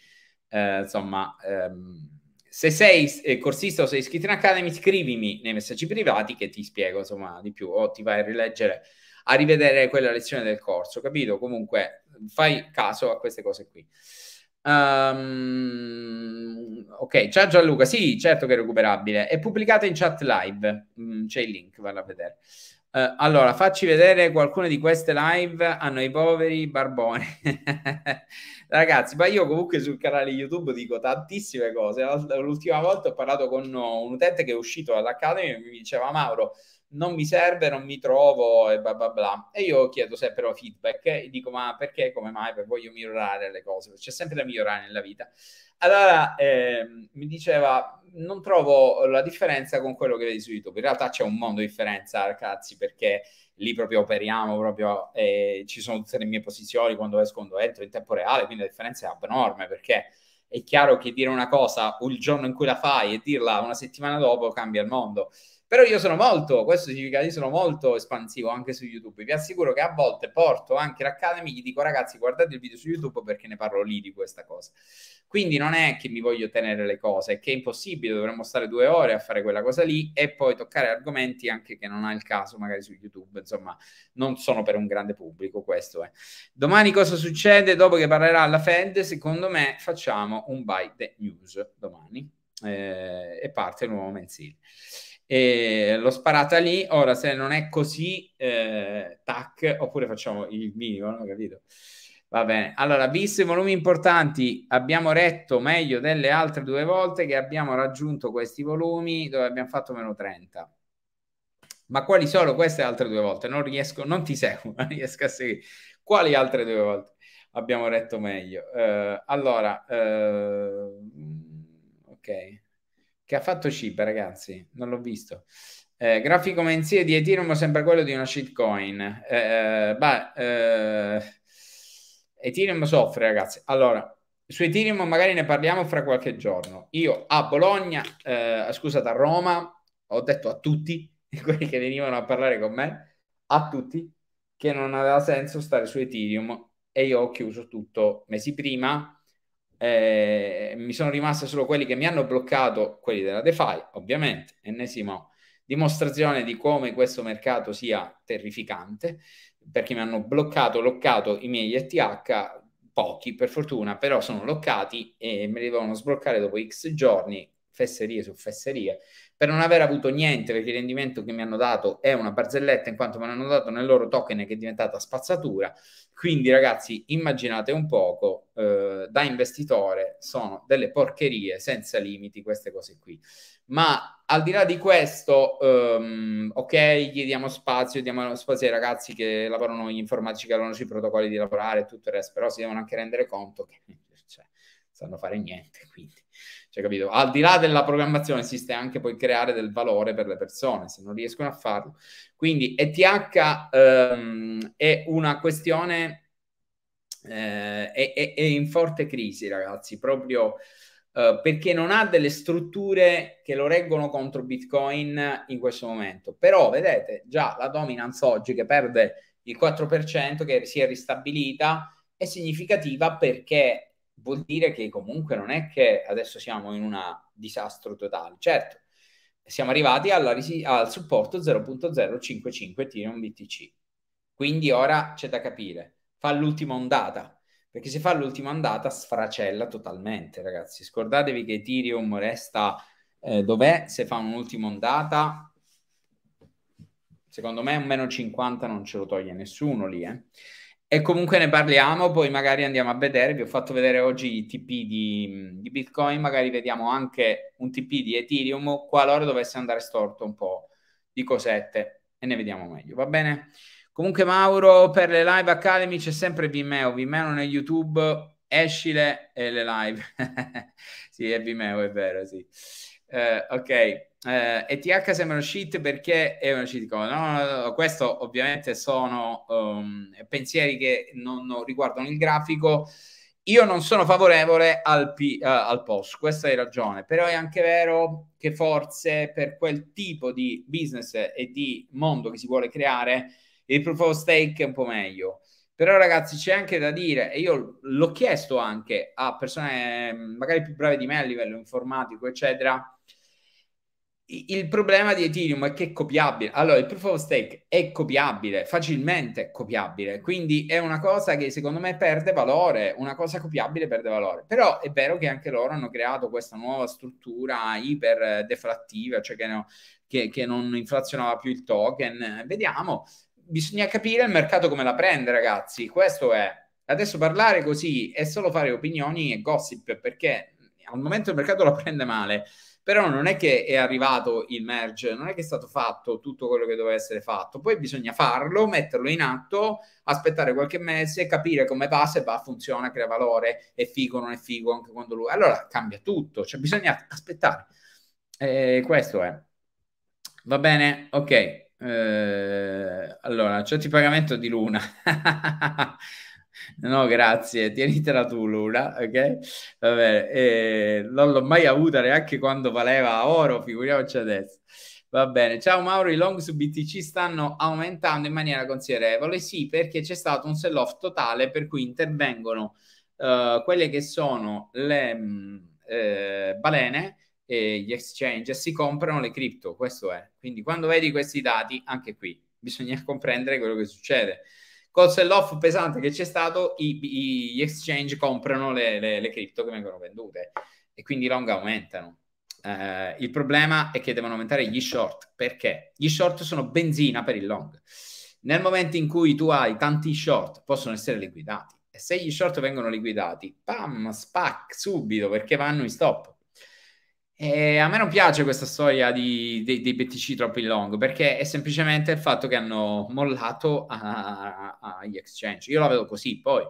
eh, insomma... Ehm, se sei eh, corsista o sei iscritto in Academy, scrivimi nei messaggi privati che ti spiego insomma di più o ti vai a rileggere a rivedere quella lezione del corso, capito? Comunque fai caso a queste cose qui. Um, ok, ciao Gianluca, sì, certo che è recuperabile. È pubblicata in chat live, mm, c'è il link, vanno a vedere. Uh, allora, facci vedere qualcuna di queste live hanno i poveri barboni. Ragazzi, ma io comunque sul canale YouTube dico tantissime cose. L'ultima volta ho parlato con un utente che è uscito dall'Academy e mi diceva Mauro, non mi serve, non mi trovo e bla bla bla. E io chiedo sempre feedback e dico ma perché, come mai, perché voglio migliorare le cose, c'è sempre da migliorare nella vita. Allora eh, mi diceva non trovo la differenza con quello che vedi su YouTube, in realtà c'è un mondo di differenza ragazzi perché lì proprio operiamo, proprio, eh, ci sono tutte le mie posizioni quando esco, quando entro in tempo reale, quindi la differenza è abnorme perché è chiaro che dire una cosa il giorno in cui la fai e dirla una settimana dopo cambia il mondo. Però io sono molto, questo significa che io sono molto espansivo anche su YouTube. Vi assicuro che a volte porto anche l'Academy, gli dico ragazzi guardate il video su YouTube perché ne parlo lì di questa cosa. Quindi non è che mi voglio tenere le cose, è che è impossibile, dovremmo stare due ore a fare quella cosa lì e poi toccare argomenti anche che non ha il caso magari su YouTube, insomma non sono per un grande pubblico questo. È. Domani cosa succede? Dopo che parlerà la Fed, secondo me facciamo un by the news domani eh, e parte il nuovo mensile e l'ho sparata lì, ora se non è così, eh, tac, oppure facciamo il minimo, no? capito? Va bene, allora, visto i volumi importanti, abbiamo retto meglio delle altre due volte che abbiamo raggiunto questi volumi dove abbiamo fatto meno 30. Ma quali sono queste altre due volte? Non riesco, non ti seguo, non riesco a seguire. Quali altre due volte abbiamo retto meglio? Eh, allora, eh, ok. Che ha fatto Cip, ragazzi? Non l'ho visto. Eh, grafico mensile di Ethereum sempre quello di una shitcoin. Eh, bah, eh, eh, Ethereum soffre, ragazzi. Allora, su Ethereum magari ne parliamo fra qualche giorno. Io a Bologna, eh, scusate, a Roma, ho detto a tutti quelli che venivano a parlare con me, a tutti, che non aveva senso stare su Ethereum e io ho chiuso tutto mesi prima eh, mi sono rimasti solo quelli che mi hanno bloccato, quelli della DeFi, ovviamente, ennesima dimostrazione di come questo mercato sia terrificante, perché mi hanno bloccato, loccato i miei ETH, pochi per fortuna, però sono loccati e me li devono sbloccare dopo X giorni, fesserie su fesserie, per non aver avuto niente perché il rendimento che mi hanno dato è una barzelletta in quanto me l'hanno dato nel loro token che è diventata spazzatura. Quindi ragazzi, immaginate un poco, eh, da investitore sono delle porcherie senza limiti queste cose qui. Ma al di là di questo, ehm, ok, gli diamo spazio, diamo spazio ai ragazzi che lavorano gli informatici, che hanno sui protocolli di lavorare e tutto il resto, però si devono anche rendere conto che cioè, sanno fare niente, quindi cioè, capito? Al di là della programmazione esiste anche poi creare del valore per le persone, se non riescono a farlo. Quindi ETH ehm, è una questione, eh, è, è, è, in forte crisi, ragazzi, proprio eh, perché non ha delle strutture che lo reggono contro Bitcoin in questo momento. Però, vedete, già la dominance oggi che perde il 4%, che si è ristabilita, è significativa perché vuol dire che comunque non è che adesso siamo in un disastro totale. Certo, siamo arrivati risi- al supporto 0.055 Ethereum BTC. Quindi ora c'è da capire, fa l'ultima ondata, perché se fa l'ultima ondata sfracella totalmente, ragazzi. Scordatevi che Ethereum resta eh, dov'è, se fa un'ultima ondata, secondo me un meno 50 non ce lo toglie nessuno lì, eh. E comunque ne parliamo, poi magari andiamo a vedere, vi ho fatto vedere oggi i TP di, di Bitcoin, magari vediamo anche un TP di Ethereum, qualora dovesse andare storto un po' di cosette e ne vediamo meglio, va bene? Comunque Mauro, per le live Academy c'è sempre Vimeo, Vimeo non YouTube, escile e le live. sì, è Vimeo, è vero, sì. Uh, ok eh, ETH sembra una shit perché è una shitcoin. No, no, no, questo ovviamente sono um, pensieri che non, non, riguardano il grafico. Io non sono favorevole al, P, uh, al POS, questa hai ragione, però è anche vero che forse per quel tipo di business e di mondo che si vuole creare, il proof of stake è un po' meglio. Però ragazzi c'è anche da dire, e io l'ho chiesto anche a persone magari più brave di me a livello informatico, eccetera, il problema di Ethereum è che è copiabile. Allora, il proof of stake è copiabile, facilmente copiabile, quindi è una cosa che secondo me perde valore, una cosa copiabile perde valore. Però è vero che anche loro hanno creato questa nuova struttura iper eh, deflattiva, cioè che, no, che, che non inflazionava più il token. Vediamo, bisogna capire il mercato come la prende, ragazzi. Questo è. Adesso parlare così è solo fare opinioni e gossip, perché al momento il mercato la prende male però non è che è arrivato il merge, non è che è stato fatto tutto quello che doveva essere fatto, poi bisogna farlo, metterlo in atto, aspettare qualche mese, capire come va, se va, funziona, crea valore, è figo, non è figo, anche quando lui... Allora cambia tutto, cioè bisogna aspettare. Eh, questo è. Va bene, ok. Eh, allora, c'è il pagamento di Luna. No, grazie, tienitela tu Luna, ok? Va eh, non l'ho mai avuta neanche quando valeva oro, figuriamoci adesso. Va bene, ciao Mauro, i long su BTC stanno aumentando in maniera considerevole, sì, perché c'è stato un sell-off totale per cui intervengono eh, quelle che sono le mh, mm, eh, balene e gli exchange si comprano le cripto, questo è. Quindi quando vedi questi dati, anche qui, bisogna comprendere quello che succede col sell-off pesante che c'è stato, i, i, gli exchange comprano le, le, le cripto che vengono vendute e quindi i long aumentano. Eh, il problema è che devono aumentare gli short perché gli short sono benzina per il long. Nel momento in cui tu hai tanti short, possono essere liquidati. E se gli short vengono liquidati, pam, spac subito perché vanno in stop. E eh, a me non piace questa storia di, dei, dei BTC troppo in long perché è semplicemente il fatto che hanno mollato agli exchange. Io la vedo così, poi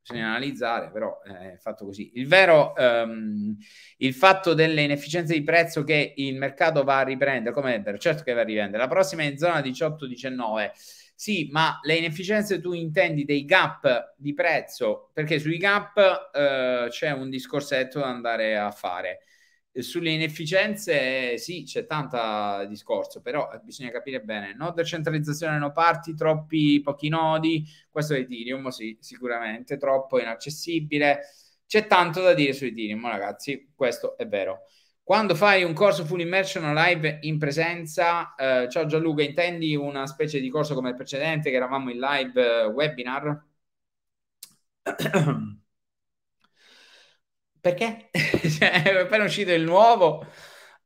bisogna analizzare, però eh, è fatto così. Il vero, um, il fatto delle inefficienze di prezzo che il mercato va a riprendere, come è vero, certo che va a riprendere, la prossima è in zona 18-19. Sì, ma le inefficienze tu intendi dei gap di prezzo, perché sui gap uh, c'è un discorsetto da andare a fare sulle inefficienze eh, sì, c'è tanta discorso, però eh, bisogna capire bene. No decentralizzazione, no parti, troppi, pochi nodi. Questo è Ethereum, sì, sicuramente, troppo inaccessibile. C'è tanto da dire su Ethereum, ragazzi, questo è vero. Quando fai un corso full immersion live in presenza, eh, ciao Gianluca, intendi una specie di corso come il precedente che eravamo in live eh, webinar? Ehm, perché? cioè, è appena uscito il nuovo,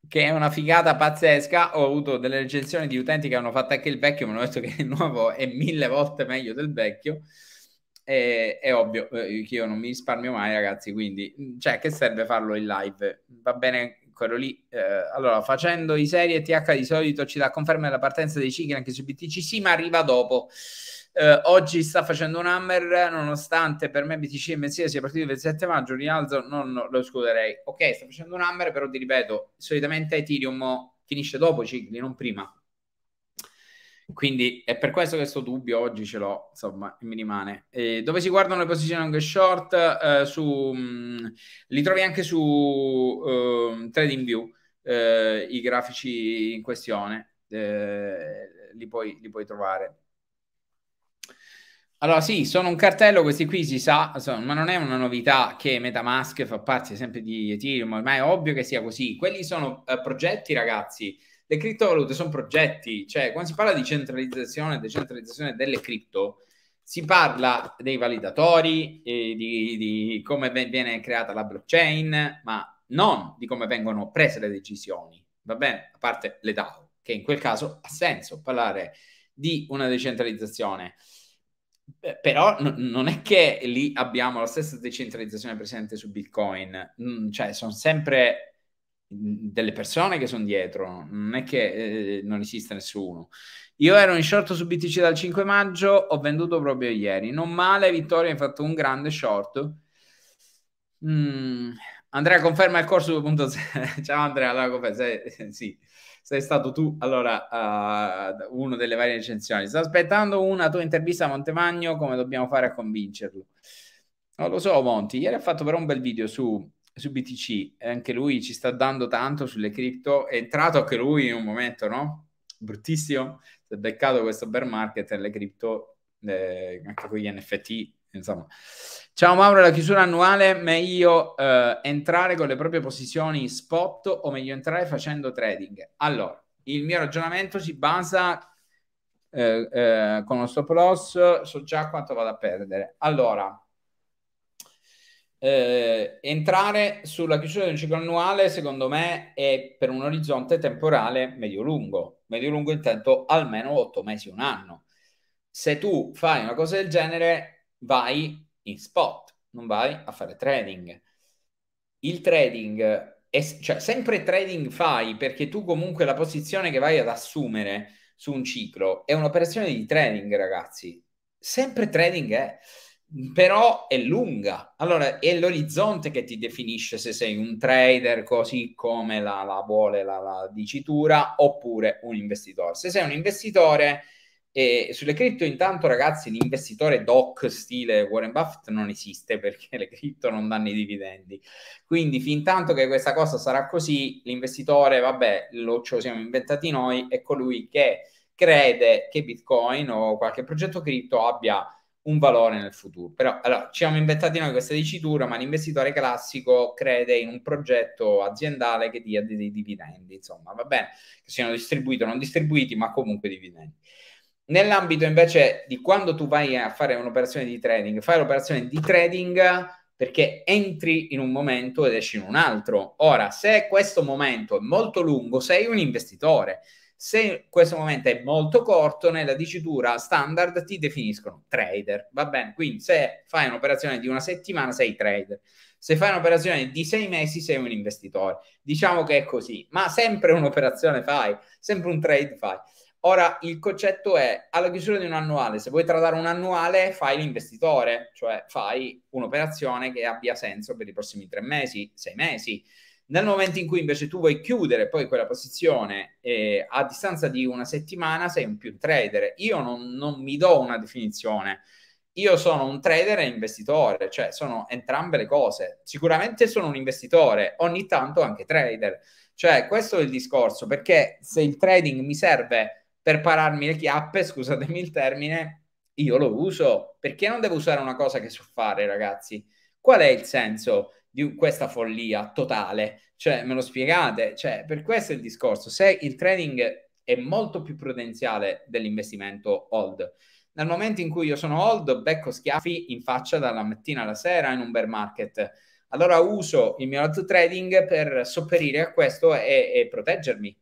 che è una figata pazzesca. Ho avuto delle recensioni di utenti che hanno fatto anche il vecchio, ma hanno detto che il nuovo è mille volte meglio del vecchio. E, è ovvio eh, che io non mi risparmio mai, ragazzi. Quindi, cioè, che serve farlo in live? Va bene quello lì. Eh, allora, facendo i serie TH di solito ci dà conferma della partenza dei cicli anche su BTC, sì, ma arriva dopo. Eh, oggi sta facendo un hammer, nonostante per me BTC e mensile sia partito il 27 maggio, rialzo non lo escluderei. Ok, sta facendo un hammer, però ti ripeto, solitamente Ethereum finisce dopo i cicli, non prima. Quindi è per questo che sto dubbio oggi ce l'ho, insomma, mi rimane. E dove si guardano le posizioni long e short? Eh, su, mh, mm, li trovi anche su uh, ehm, TradingView, eh, i grafici in questione, eh, li, puoi, li puoi trovare. Allora sì, sono un cartello, questi qui si sa, sono, ma non è una novità che Metamask fa parte sempre di Ethereum, ma è ovvio che sia così. Quelli sono eh, progetti, ragazzi, le criptovalute sono progetti, cioè quando si parla di centralizzazione e decentralizzazione delle cripto, si parla dei validatori, eh, di, di, come viene creata la blockchain, ma non di come vengono prese le decisioni, va bene? A parte le DAO, che in quel caso ha senso parlare di una decentralizzazione. Eh, però n- non è che lì abbiamo la stessa decentralizzazione presente su Bitcoin, mm, cioè sono sempre delle persone che sono dietro, non è che eh, non esiste nessuno. Io ero in short su BTC dal 5 maggio, ho venduto proprio ieri. Non male, Vittorio, hai fatto un grande short. Mm. Andrea conferma il corso 2.0. Ciao Andrea, allora, conferma, sei, eh, sì, sei stato tu, allora, uh, uno delle varie recensioni. Sto aspettando una tua intervista a Montemagno, come dobbiamo fare a convincerlo? Non lo so, Monti, ieri ha fatto però un bel video su su BTC, anche lui ci sta dando tanto sulle cripto, è entrato anche lui in un momento, no? Bruttissimo, si è beccato questo bear market e le cripto, eh, anche con gli NFT, insomma. Ciao Mauro, la chiusura annuale, meglio eh, entrare con le proprie posizioni spot o meglio entrare facendo trading? Allora, il mio ragionamento si basa eh, eh con lo stop loss, so già quanto vado a perdere. Allora, eh, entrare sulla chiusura di un ciclo annuale, secondo me, è per un orizzonte temporale medio-lungo. Medio-lungo intento almeno otto mesi, un anno. Se tu fai una cosa del genere, vai in spot, non vai a fare trading. Il trading, è, cioè sempre trading fai perché tu comunque la posizione che vai ad assumere su un ciclo è un'operazione di trading, ragazzi. Sempre trading è. Eh? però è lunga. Allora, è l'orizzonte che ti definisce se sei un trader così come la, la vuole la, la, dicitura oppure un investitore. Se sei un investitore, eh, sulle cripto intanto ragazzi l'investitore doc stile Warren Buffett non esiste perché le cripto non danno i dividendi. Quindi fin tanto che questa cosa sarà così, l'investitore, vabbè, lo ce lo siamo inventati noi, è colui che crede che Bitcoin o qualche progetto cripto abbia un valore nel futuro. Però allora, ci siamo inventati noi questa dicitura, ma l'investitore classico crede in un progetto aziendale che dia dei dividendi, insomma, va bene, che siano distribuiti o non distribuiti, ma comunque dividendi. Nell'ambito invece di quando tu vai a fare un'operazione di trading, fai l'operazione di trading perché entri in un momento ed esci in un altro. Ora, se questo momento è molto lungo, sei un investitore. Se questo momento è molto corto, nella dicitura standard ti definiscono trader. Va bene, quindi se fai un'operazione di una settimana sei trader, se fai un'operazione di sei mesi sei un investitore. Diciamo che è così, ma sempre un'operazione fai, sempre un trade fai. Ora il concetto è alla chiusura di un annuale, se vuoi tradare un annuale fai l'investitore, cioè fai un'operazione che abbia senso per i prossimi tre mesi, sei mesi. Nel momento in cui invece tu vuoi chiudere poi quella posizione eh, a distanza di una settimana, sei un più trader. Io non, non mi do una definizione. Io sono un trader e investitore, cioè sono entrambe le cose. Sicuramente sono un investitore, ogni tanto anche trader. Cioè, questo è il discorso, perché se il trading mi serve per pararmi le chiappe, scusatemi il termine, io lo uso. Perché non devo usare una cosa che so fare, ragazzi? Qual è il senso? di questa follia totale. Cioè, me lo spiegate? Cioè, per questo è il discorso. Se il trading è molto più prudenziale dell'investimento old, nel momento in cui io sono old, becco schiaffi in faccia dalla mattina alla sera in un bear market. Allora uso il mio alto trading per sopperire a questo e, e proteggermi.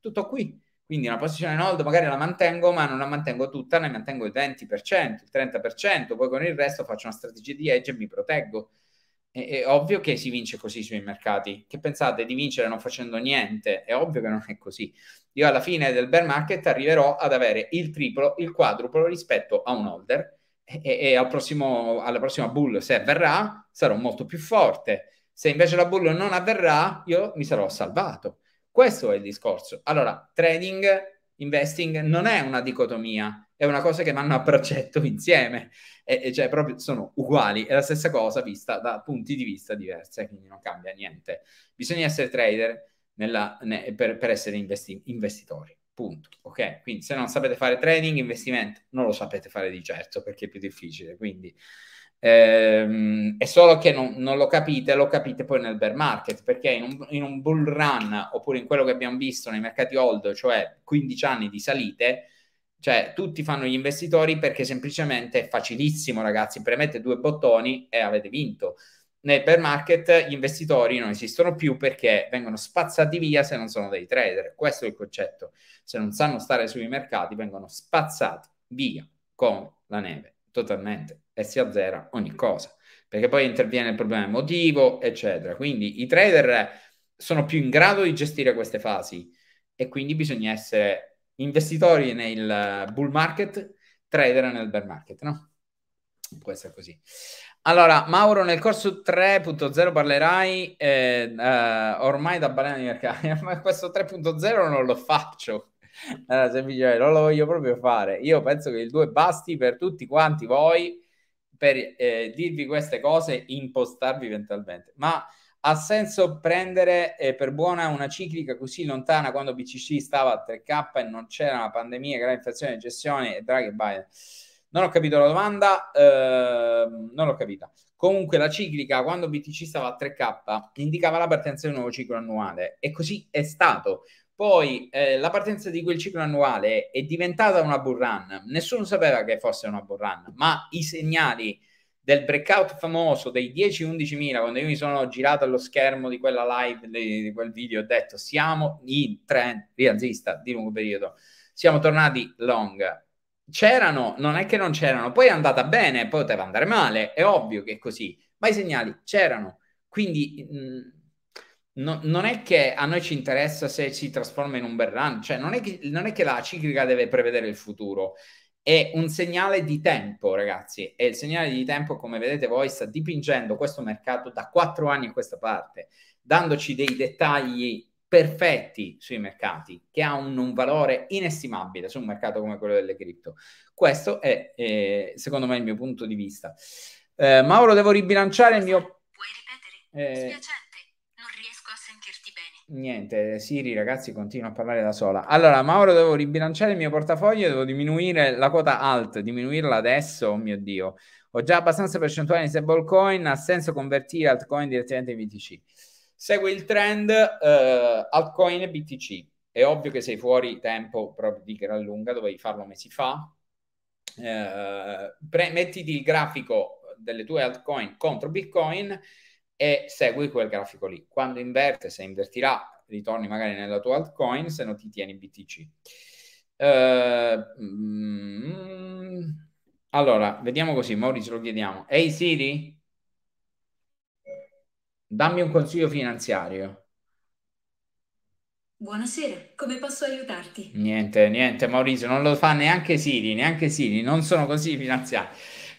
Tutto qui. Quindi una posizione in hold magari la mantengo, ma non la mantengo tutta, ne mantengo il 20%, il 30%, poi con il resto faccio una strategia di edge e mi proteggo è, è, ovvio che si vince così sui mercati. Che pensate di vincere non facendo niente? È ovvio che non è così. Io alla fine del bear market arriverò ad avere il triplo, il quadruplo rispetto a un holder e, e al prossimo, alla prossima bull, se avverrà, sarò molto più forte. Se invece la bull non avverrà, io mi sarò salvato. Questo è il discorso. Allora, trading investing non è una dicotomia, è una cosa che vanno a progetto insieme, e, e cioè proprio sono uguali, è la stessa cosa vista da punti di vista diversi, eh, quindi non cambia niente. Bisogna essere trader nella, ne, per, per, essere investi, investitori, punto. Ok, quindi se non sapete fare trading, investimento, non lo sapete fare di certo perché è più difficile, quindi Ehm, è solo che non, non, lo capite, lo capite poi nel bear market, perché in un, in un, bull run, oppure in quello che abbiamo visto nei mercati old, cioè 15 anni di salite, cioè tutti fanno gli investitori perché semplicemente è facilissimo, ragazzi, premete due bottoni e avete vinto. Nel bear market gli investitori non esistono più perché vengono spazzati via se non sono dei trader. Questo è il concetto. Se non sanno stare sui mercati, vengono spazzati via come la neve totalmente e si azzera ogni cosa, perché poi interviene il problema emotivo, eccetera. Quindi i trader sono più in grado di gestire queste fasi e quindi bisogna essere investitori nel bull market, trader nel bear market, no? Può essere così. Allora, Mauro, nel corso 3.0 parlerai eh, eh, ormai da balena di mercato, ma questo 3.0 non lo faccio. Allora, semplicemente non lo voglio proprio fare. Io penso che il 2 basti per tutti quanti voi per eh, dirvi queste cose, impostarvi eventualmente. Ma ha senso prendere eh, per buona una ciclica così lontana quando BCC stava a 3K e non c'era una pandemia, gran inflazione, gestione e Draghi e Biden? Non ho capito la domanda, eh, non l'ho capita. Comunque la ciclica quando BTC stava a 3K indicava la partenza di un nuovo ciclo annuale e così è stato. Poi eh, la partenza di quel ciclo annuale è diventata una bull run. Nessuno sapeva che fosse una bull run, ma i segnali del breakout famoso dei 10-11 mila, quando io mi sono girato allo schermo di quella live, di, di quel video, ho detto siamo in trend rialzista di lungo periodo, siamo tornati long. C'erano, non è che non c'erano, poi è andata bene, poteva andare male, è ovvio che è così, ma i segnali c'erano. Quindi... Mh, No, non è che a noi ci interessa se si trasforma in un bel run, cioè non è, che, non è che la ciclica deve prevedere il futuro, è un segnale di tempo, ragazzi, e il segnale di tempo, come vedete voi, sta dipingendo questo mercato da quattro anni a questa parte, dandoci dei dettagli perfetti sui mercati, che ha un, un valore inestimabile su un mercato come quello delle cripto. Questo è, eh, secondo me, il mio punto di vista. Eh, Mauro, devo ribilanciare il mio... Puoi ripetere? Eh... Spiacente. Niente, Siri ragazzi continua a parlare da sola. Allora Mauro devo ribilanciare il mio portafoglio, devo diminuire la quota alt, diminuirla adesso, oh mio Dio. Ho già abbastanza percentuale in stablecoin, ha senso convertire altcoin direttamente in BTC. Segui il trend eh, altcoin e BTC. È ovvio che sei fuori tempo proprio di gran lunga, dovevi farlo mesi fa. Eh, pre- mettiti il grafico delle tue altcoin contro Bitcoin e segui quel grafico lì. Quando inverte, se invertirà, ritorni magari nella tua altcoin, se no ti tieni BTC. Uh, eh, mm, allora, vediamo così, Maurizio lo chiediamo. Ehi hey Siri, dammi un consiglio finanziario. Buonasera, come posso aiutarti? Niente, niente, Maurizio, non lo fa neanche Siri, neanche Siri, non sono consigli finanziari.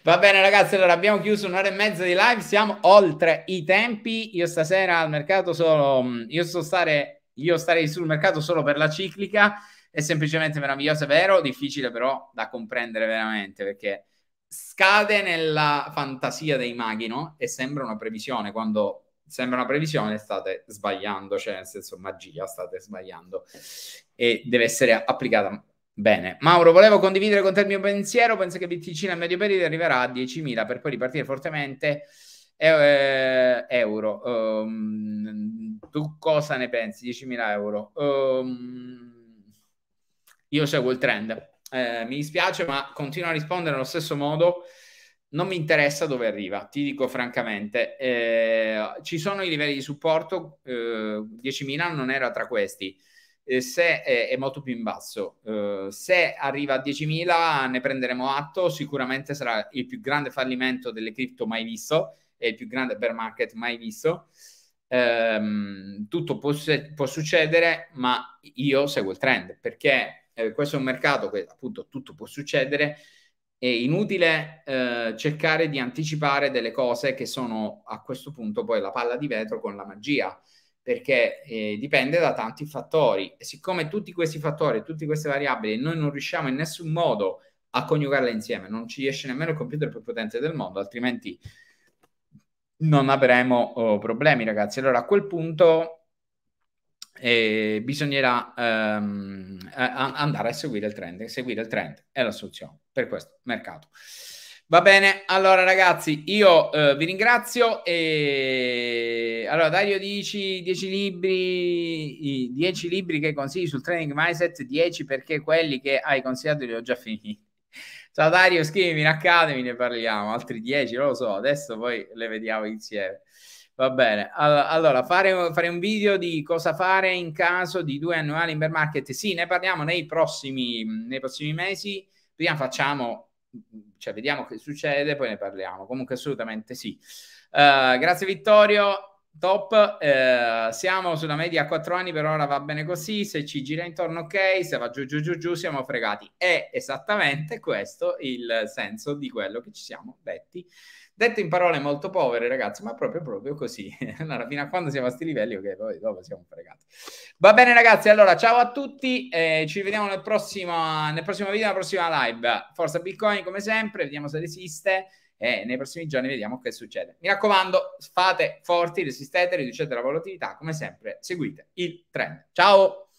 Va bene ragazzi, allora abbiamo chiuso un'ora e mezza di live, siamo oltre i tempi. Io stasera al mercato solo, mm, io, so stare, io starei sul mercato solo per la ciclica, è semplicemente meraviglioso, è vero, difficile però da comprendere veramente perché scade nella fantasia dei maghi, no? E sembra una previsione, quando sembra una previsione state sbagliando, cioè nel senso magia state sbagliando e deve essere applicata Bene, Mauro, volevo condividere con te il mio pensiero. Penso che BTC a medio periodo arriverà a 10.000 per poi ripartire fortemente. Eh, eh euro, um, tu cosa ne pensi? 10.000 euro. Um, io seguo il trend. Eh, mi dispiace, ma continuo a rispondere allo stesso modo. Non mi interessa dove arriva, ti dico francamente. Eh, ci sono i livelli di supporto, 10.000 eh, non era tra questi eh, se è, è, molto più in basso. Eh, se arriva a 10.000 ne prenderemo atto, sicuramente sarà il più grande fallimento delle cripto mai visto e il più grande bear market mai visto. Eh, tutto può, può, succedere, ma io seguo il trend perché eh, questo è un mercato che appunto tutto può succedere. È inutile eh, cercare di anticipare delle cose che sono a questo punto poi la palla di vetro con la magia perché eh, dipende da tanti fattori e siccome tutti questi fattori, tutte queste variabili noi non riusciamo in nessun modo a coniugarle insieme, non ci riesce nemmeno il computer più potente del mondo, altrimenti non avremo oh, problemi ragazzi. Allora a quel punto eh, bisognerà ehm, andare a seguire il trend, seguire il trend è la soluzione per questo mercato. Va bene, allora ragazzi, io eh, vi ringrazio. E... Allora, Dario dici 10 libri, 10 libri che consigli sul training mindset, 10 perché quelli che hai consigliato li ho già finiti. Ciao Dario, scrivimi in Academy, ne parliamo, altri 10, lo so, adesso poi le vediamo insieme. Va bene, allora fare, fare, un video di cosa fare in caso di due annuali in bear market, sì, ne parliamo nei prossimi, nei prossimi mesi, prima facciamo cioè vediamo che succede, poi ne parliamo. Comunque assolutamente sì. Uh, grazie Vittorio. Top, uh, siamo sulla media a 4 anni, per ora va bene così, se ci gira intorno ok, se va giù giù giù giù siamo fregati. È esattamente questo il senso di quello che ci siamo detti Detto in parole molto povere, ragazzi, ma proprio proprio così. allora, fino a quando siamo a questi livelli, ok, poi dopo siamo fregati. Va bene, ragazzi, allora, ciao a tutti, eh, ci vediamo nel prossimo, nel prossimo video, nella prossima live. Forza Bitcoin, come sempre, vediamo se resiste e nei prossimi giorni vediamo che succede. Mi raccomando, fate forti, resistete, riducete la volatilità, come sempre, seguite il trend. Ciao!